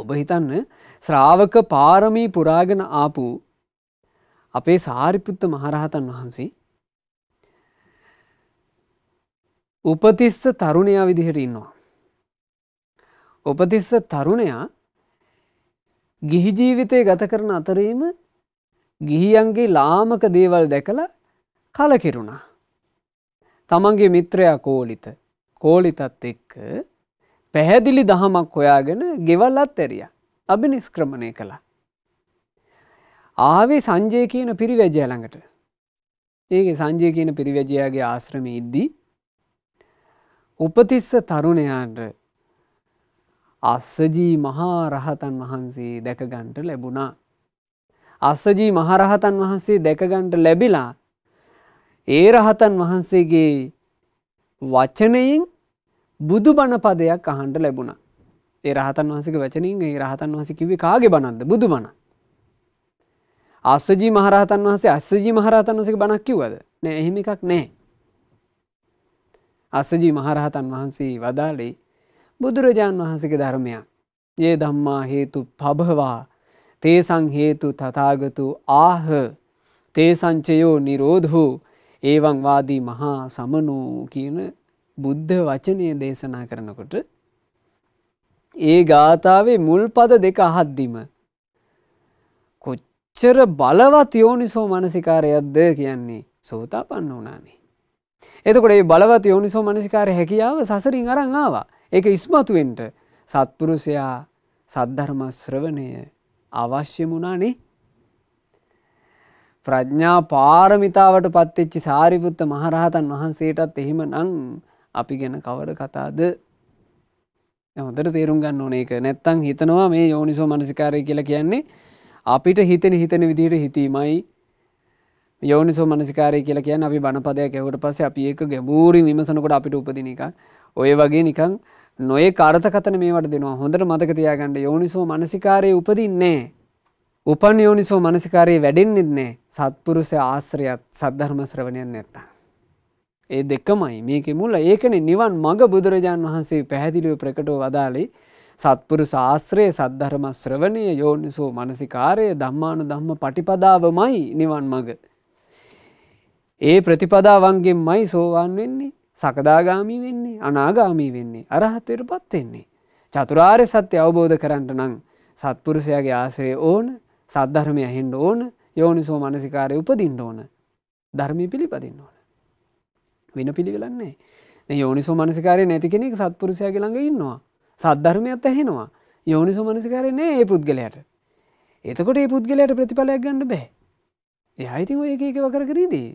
ඔබ හිතන්න ශ්‍රාවක පාරමී පුරාගෙන ආපු අපේ සාරිපුත්ත මහරහතන් වහන්සේ උපතිස්ස තරුණයා විදිහට ඉන්නවා. උපතිස්ස තරුණයා ගිහිජීවිතය ගත කරන අතරීම ගිහියන්ගේ ලාමක දේවල් දැකළ කලකිරුණා. තමන්ගේ මිත්‍රයා කෝලිත කෝලිතත් එක්ක පැහැදිලි දහමක් හොයාගෙන ගෙවල්ලත් ඇරිය. අභි නිස්ක්‍රමණය කළා. ආවේ සංජය කියන පිරිවැජය ළඟට. ඒක සංජය කියන පිරිවැජයාගේ ආශ්‍රම ඉද්දී. උපතිස්ස තරුණයාට අස්සජී මහා රහතන් වහන්සේ දැකගන්ට ලැබුණා. අස්සජී මහරහතන් වහන්සේ දැකගන්ට ලැබිලා ඒ රහතන් වහන්සේගේ වචනයෙන් බුදු බණපදයක් අහන්ට ලැබුණ. ඒ රහතන් වහසක වචනින් ඒ රහතන් වහස කිවේ කාගේ බනන්ද බුදු බණ. අස්සජී මහරහතන් වහසේ අස්සජී මහරහතන් වසක බණක් කිවද නෑ එහෙම එකක් නෑ. අස්සජී මහරහතන් වහන්සේ වදාලේ බුදුරජාණන් වහන්සක ධර්මයක්. ඒ දම්මා හේතු පබවා තේසං හේතු තතාගතු ආහ තේසංචයෝ නිරෝධූ ඒවන් වාදී මහා සමනූ කියන බුද්ධ වචනය දේශනා කරනකොට ඒ ගාථාවේ මුල් පද දෙක අහද්දිම කොච්චර බලවත් යෝනිසෝ මනසිකාරයක්ද කියන්නේ සෝතා පන්න වනානේ. එතකොට ඒ බලවත් යෝනිසෝ මනසිකාරය හැකියාව සසරින් අරං ආවා එක ඉස්මතුවෙන්ට සත්පුරුෂයා සද්ධර්ම ශ්‍රවණය අවශ්‍ය මුණනේ ප්‍රඥා පාරමිතාවට පත්වෙච්චි සාරිපුත්ත මහරහතන් වහන්සේටත් එහෙම නං අපි ගැන කවර කතාද හොදට තේරුම් ගන්න ඕන එක නැත්තං හිතනවා මේ යෝනිසෝ මනසිකාරය කියලා කියන්නේ අපිට හිතෙන හිතන විදිහට හිතීමයි යෝනිසෝ මනසිකාරය කියලා කියන්න අපි බණපදයක් ඇවට පස්සේ අපි ඒක ගැබූරි විමසනකොට අපිට උපදින එක ඔය වගේ නිකං නොය කාර්ථකතන මේවට දෙනවා හොඳට මතක තියාගන්න යෝනිසෝ මනසිකාරය උපදින්නේ උපන් යෝනිසෝ මනසිකාරයේ වැඩෙන්න්නෙත් නෑ සත්පුරුස ආශ්‍රයත් සද්ධර්ම ශ්‍රවණයන් නැත්තා. ඒ දෙකමයි මේක මුල්ල ඒකන නිවන් මඟ බුදුරජාණන් වහන්සේ පැහැදිලිව ප්‍රකටෝ වදාලේ සත්පුරු ශාස්ත්‍රයේ සද්ධර්ම ශ්‍රවණය යෝනිසෝ මනසිකාරය දම්මානු දම්ම පටිපදාවමයි නිවන් මඟ. ඒ ප්‍රතිපදාවන්ගෙන් මයි සෝවාන් වෙන්නේ සකදාගාමී වෙන්නේ අනාගාමී වෙන්නේ අරහත්වයට පත්වෙන්නේ. චතුරාර්ය සත්‍ය අවබෝධ කරන්නට නං සත්පුරුෂයාගේ ආශ්‍රය ඕන සද්ධර්මය ඇහෙන්ඩ ඕන යෝනිසෝ මනසිකාරය උපදින්ට ඕන ධර්මය පිළිපදින්න ඕන. වෙන පිළිවෙලන්නේ යෝනිසෝ මනසිකාරය නැති කෙනෙක් සත්පුරුෂයගේ ළඟ ඉන්නවා සද්ධර්මයත් ඇහෙනවා යෝනිසෝ මනසිකාරය නෑ ඒ පුද්ගලයට එතකොට ඒ පුද්ගලයට ප්‍රතිඵලයක් ගන්න බෑ එය අයිතින් ඔය එක වකර කරීදී.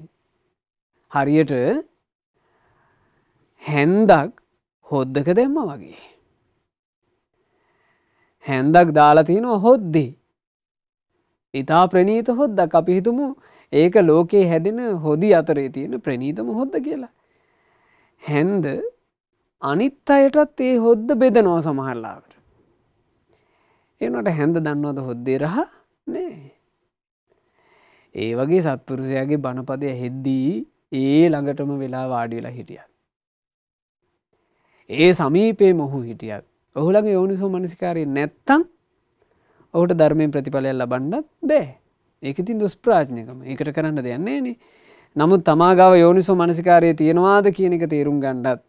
හරියට හැන්දක් හොද්දක දැම්ම වගේ. හැන්දක් දාලා තියෙනවා හොද්දේ ඉතා ප්‍රනීත හොද්දක් අපි හිතුමු ඒක ලෝකයේ හැදෙන හොදි අතරේ තියෙන ප්‍රනීතම හොද්ද කියලා. හැන්ද අනිත් අයටත් ඒ හොද්ද බෙදනෝ සමහල්ලාවට. එනට හැඳ දන්නවද හොද්දේ රහ නේ. ඒ වගේ සත්පුරුෂයාගේ බණපදය හෙද්දී ඒ ළඟටම වෙලා වාඩිවෙලා හිටිය. ඒ සමීපේ මොහු හිටියත් ඔහුළඟ යෝනිසෝ මනසිකාරී නැත්තං ඔහුට ධර්මයෙන් ප්‍රතිඵලයක් ලබන්නත් බෑ ඒකතින් දුස් ප්‍රාඥකම ඒකට කරන්න දෙන්නේ නේ නමුත් තමාගාව යෝනිසෝ මනසිකාරය තියෙනවාද කියන එක තේරුම් ගණ්ඩත්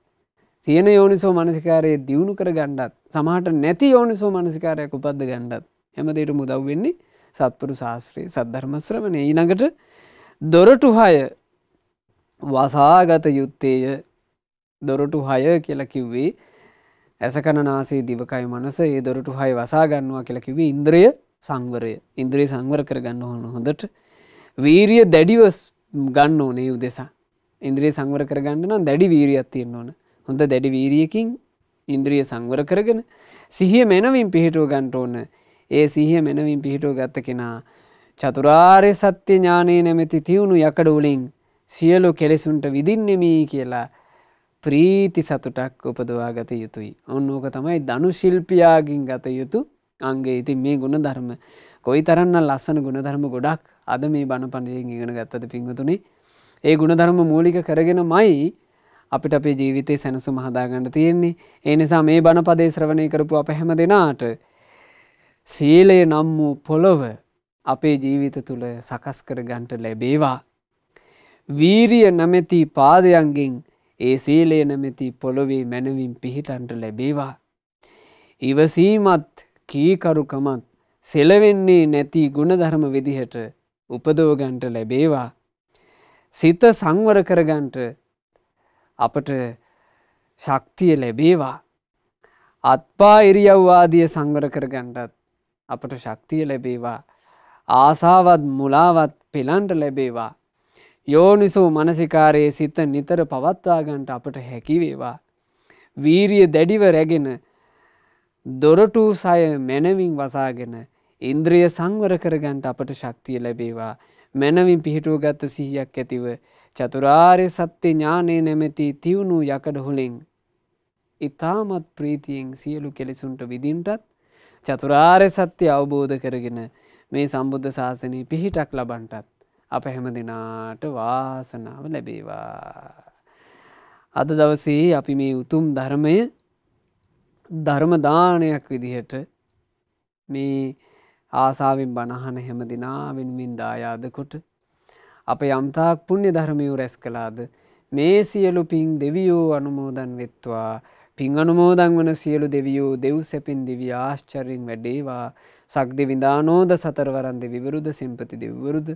තියෙන යෝනිසෝ මනසිකාරයේ දියුණු කර ගණ්ඩත් සමහට නැති යෝනිසෝ මනසිකාරයක් උපද්ද ගණ්ඩත් හැමදේට මුදව් වෙන්නේ සත්පුරු ශාස්ත්‍රයේ සද්ධර්මශ්‍රමණය ඊනඟට දොරටු හය වසාගත යුත්තේය දොරටු හය කියලා කිව්වේ ඇසකන නාසේ දිවකයි මනස ඒ දොරටු හයි වසා ගන්නවා කියලකිව ඉන්ද්‍රය සංවරය ඉන්ද්‍රී සංවර කරගන්න ඕන හොඳට වීරිය දැඩිවස් ගන්න ඕනේ උදෙසා ඉන්ද්‍රී සංවර කරගන්න නම් දැඩි වීරියත් තියෙන්න්න ඕන හොඳ දැඩි වීරියකින් ඉන්ද්‍රිය සංවර කරගෙන සිහිය මෙනවින් පිහිටුව ගන්ට ඕන්න ඒ සිහිය මෙනවින් පිහිටුව ගත්ත කෙනා චතුරාර්ය සත්‍ය ඥානය නැමැති තිවුණු යකඩුවලින් සියලු කෙලෙසුන්ට විදින්නෙමී කියලා ප්‍රීති සතුටක් උපදවා ගත යුතුයි. ඔන්න ඕක තමයි දනු ශිල්පියාගින් ගත යුතු අන්ගේ ඉතින් මේ ගුණ ධර්ම. කොයි තරන්න ලස්සන ගුණධර්ම ගොඩක් අද මේ බණපණඩයෙන් ඉගෙන ගත්තද පිංහතුනේ. ඒ ගුණධර්ම මූලික කරගෙන මයි අපිට අපේ ජීවිතය සැනසු මහදාගන්න තියෙන්නේ. ඒ නිසා මේ බණපදේ ශ්‍රවණය කරපු අප හැම දෙනාට සීලය නම් වූ පොළොව අපේ ජීවිත තුළ සකස් කර ගන්ට ලැබේවා. වීරිය නැමැති පාදයන්ගෙන් ඒ සීලේ නැමැති පොළොවේ මැනවින් පිහිටන්ට ලැබේවා. ඉවසීමත් කීකරුකමත් සෙලවෙන්නේ නැති ගුණධර්ම විදිහට උපදෝගන්ට ලැබේවා. සිත සංවර කරගන්ට අපට ශක්තිය ලැබේවා. අත්පා ඉරියව්වාදිය සංවර කරගණ්ඩත් අපට ශක්තිය ලැබේවා ආසාවත් මුලාවත් පෙළන්ට ලැබේවා යෝනිසෝ මනසිකාරයේ සිත නිතර පවත්වාගන්ට අපට හැකිවේවා. වීරිය දැඩිව රැගෙන දොරටූ සය මැනවින් වසාගෙන ඉන්ද්‍රිය සංවර කරගන්ට අපට ශක්තිය ලැබේවා. මැනවින් පිහිටුව ගත්ත සිහියක් ඇතිව චතුරාර්ය සත්‍ය ඥානය නැමැති තිවුණු යකඩ හුලෙන්. ඉතාමත් ප්‍රීතියෙන් සියලු කෙලෙසුන්ට විදින්ටත් චතුරාර්ය සත්‍ය අවබෝධ කරගෙන මේ සම්බුද්ධ ශාසනය පිහිටක් ලබන්ටත්. අප හැම දෙනාට වාසනාව ලැබේවා. අද දවසේ අපි මේ උතුම් ධර්මය ධර්මදානයක් විදිහට මේ ආසාාවෙන් බණහන හැම දෙනාවෙන් මින් දායාදකොට අප යම්තාක් පුුණ්‍ය ධර්මයූ රැස් කලාද මේ සියලු පින් දෙවියෝ අනුමෝදන් වෙත්වා පින් අනුමෝදන් වන සියලු දෙවියෝ දෙව් සැපින් දිවි ආශ්චරින් වැඩේවා සක්දි විඳානෝද සතරවරන් දෙ විවරුද සෙම්පති දෙවරුද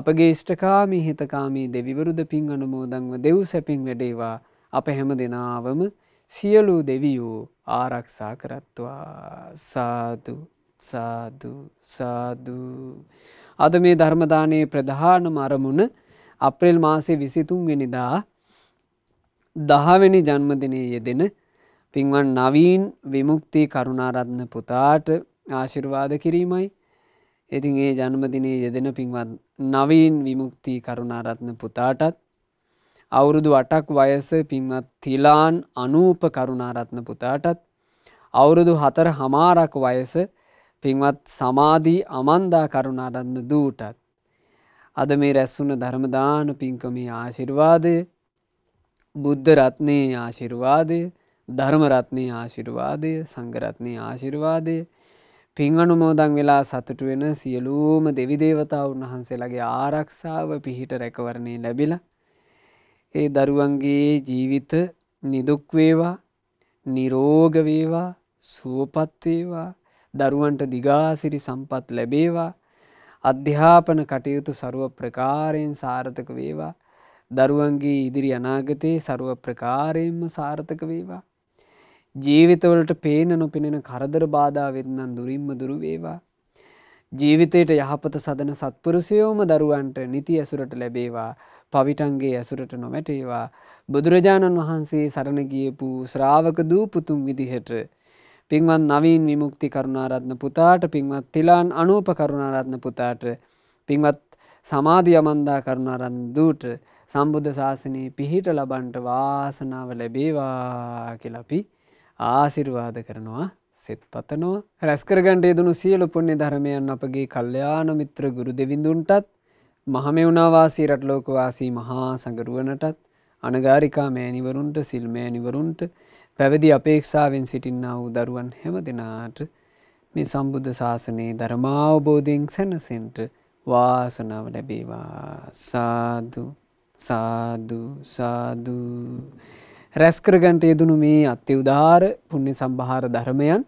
අපගේ ෂ්ටකාමී හිතකාමී දෙවිවරුද පින් අනුමෝදංව දෙව් සැපින් වැඩේවා අප හැම දෙනාවම සියලූ දෙවියූ ආරක්ෂා කරත්වා සාදු සාදු සාදූ. අද මේ ධර්මදානයේ ප්‍රධාන මරමුණ අප්‍රෙල් මාසේ විසිතුන්වෙනිදා දහවැනි ජන්මදිනය යෙදෙන පින්වන් නවීන් විමුක්ති කරුණාරත්න පුතාට ආශිර්වාද කිරීමයි ඉතින් ඒ ජන්මදිනේ යෙදෙන පින්වත් නවීන් විමුක්ති කරුණාරත්න පුතාටත් අවුරුදු අටක් වයස පින්වත් තිලාන් අනූප කරුණාරත්න පුතාටත් අවුරුදු හතර හමාරක් වයස පින්වත් සමාධී අමන්දා කරුණාරත්න දූටත් අද මේ රැස්සුන ධර්මදාන පින්කමේ ආශිර්වාදය බුද්ධ රත්නයේ ආශිර්වාදය ධර්මරත්නයේ ආශිර්වාදය සංගරත්නයේ ආශිර්වාදය පින් අනුමෝදන් වෙලා සතුටු වෙන සියලූම දෙවිදේවතාවුන් වහන්සේලාගේ ආරක්ෂාව පිහිට රැකවරණය ලැබිල ඒ දරුවන්ගේ ජීවිත නිදුක්වේවා නිරෝගවේවා සුවපත්වේවා දරුවන්ට දිගාසිරි සම්පත් ලැබේවා අධ්‍යාපන කටයුතු සරුව ප්‍රකාරයෙන් සාර්ථක වේවා දරුවන්ගේ ඉදිරි අනාගතයේ සරුව ප්‍රකාරයෙන්ම සාර්ථක වේවා ජීවිතවලට පේන නොපෙනෙන කරදර බාධාවෙත්නම් දුරින්ම දුරු වේවා. ජීවිතයට යහපත සදන සත්පුරුසයෝම දරුවන්ට නිති ඇසුරට ලැබේවා පවිටන්ගේ ඇසුරට නොමැටේවා. බුදුරජාණන් වහන්සේ සරණ ගියපු ශ්‍රාවක දූපුතුන් විදිහට. පින්වත් නවීන් විමුක්ති කරුණාරත්න පුතාට පින්වත් තිලාන් අනූප කරුණාරත්න පුතාට පින්වත් සමාධි යමන්දා කරුණාරන් දූට සම්බුද්ධ ශාසනයේ පිහිට ලබන්ට වාසනාව ලැබේවා කියලපි ආසිර්වාද කරනවා සෙත් පතනෝ රැස්කරගණ්ඩේ දුණු සියලු පුුණ්‍ය ධර්මයන් අපගේ කල්්‍යයාන මිත්‍ර ගුරු දෙවිඳුන්ටත් මහමෙවුණවාසී රටලෝකවාසී මහා සඟරුවනටත් අනගාරිකා මෑනිවරුන්ට සිල්මෑනිවරුන්ට පැවදි අපේක්ෂාවෙන් සිටින්නා වූ දරුවන් හැම දෙනාට මේ සම්බුද්ධ ශාසනයේ ධර්මාවබෝධයෙන් සැනසෙන්ට වාසනාව ලැබේවා සාදු සාදු සාදුු රැස්කරගන්ට යෙදනු මේ අත්‍යවදාර පුුණ්‍ය සම්භහාර ධර්මයන්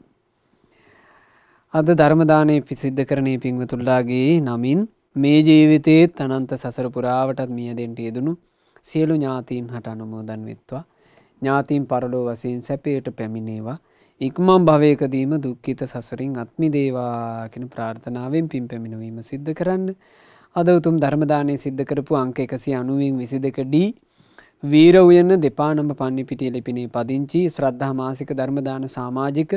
අද ධර්මදානය පිසිද්ධ කරණය පින්වතුල්ලාගේ නමින් මේ ජීවිතයේත් අනන්ත සසර පුරාවටත් මියදෙන්ට යෙදනු සියලු ඥාතීන් හට අනුමෝදන් වෙත්වා ඥාතීන් පරලෝ වසයෙන් සැපයට පැමිණේවා ඉක්මම් භවයකදීම දුක්කිත සසුරින් අත්මිදේවාකෙන ප්‍රාර්ථනාවෙන් පින් පැමිණවීම සිද්ධ කරන්න අද උතුම් ධර්මදානය සිද්ධ කරපු අංක එකසි අනුවෙන් විසි දෙක ඩී වීරවයන්න දෙපානම පන්නිපිටිය ලිපිනේ පදිංචි ශ්‍රද්ධා මාසික ධර්මදාන සාමාජික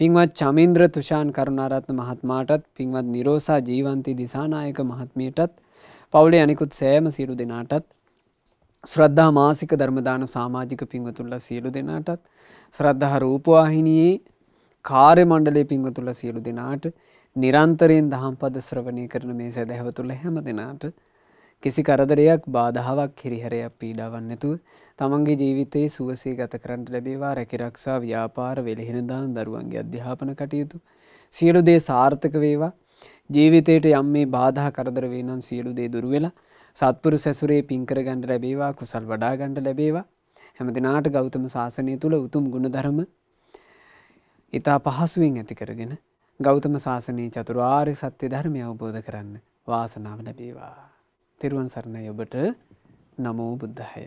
පින්වත් චමින්ද්‍ර තුෂාන් කරුණාරත්න මහත්මාටත් පින්වත් නිරෝසා ජීවන්ති දිසානායක මහත්මියටත් පවුලේ අනිකුත් සෑම සියලු දෙනාටත් ශ්‍රද්ධා මාසික ධර්මදාන සාමාජික පින්වතුල්ල සියලු දෙනාටත් ශ්‍රද්ධහ රූපවාහිනයේ කාර්ය මණ්ඩලේ පින්වතුල්ල සියලු දෙනාට නිරන්තරයෙන් දහම්පද ශ්‍රවණය කරන මේ සැදැහව තුළ හැම දෙනාට කිසි කරදරයක් බාධාවක් කිරිහරයක් පීඩාවන්නතු තමන්ගේ ජීවිතයේ සුවසේ ගත කරට ලැබේවා රැකිරක්ෂා ව්‍යාපාර වෙළහෙනදාන් දරුවන්ගේ අධ්‍යාපන කටයුතු සියලු දේ සාර්ථක වේවා ජීවිතයට යම් මේ බාධා කරදර වේ නම් සියලු දේ දුරුවෙලා සත්පුරු සැසුරේ පින්කර ගණඩ ලැබේවා කුසල් වඩා ගණඩ ලැබේවා හැමතිනාට ගෞතම ශාසනය තුළ උතුම් ගුණධරම ඉතා පහසුවෙන් ඇති කරගෙන ගෞතම ශාසනයේ චතුරාර් සත්‍ය ධර්මය අවබෝධ කරන්න වාසනාව ලැබේවා. තෙරුවන් සරණයි ඔබට නමෝ බුද්ධහය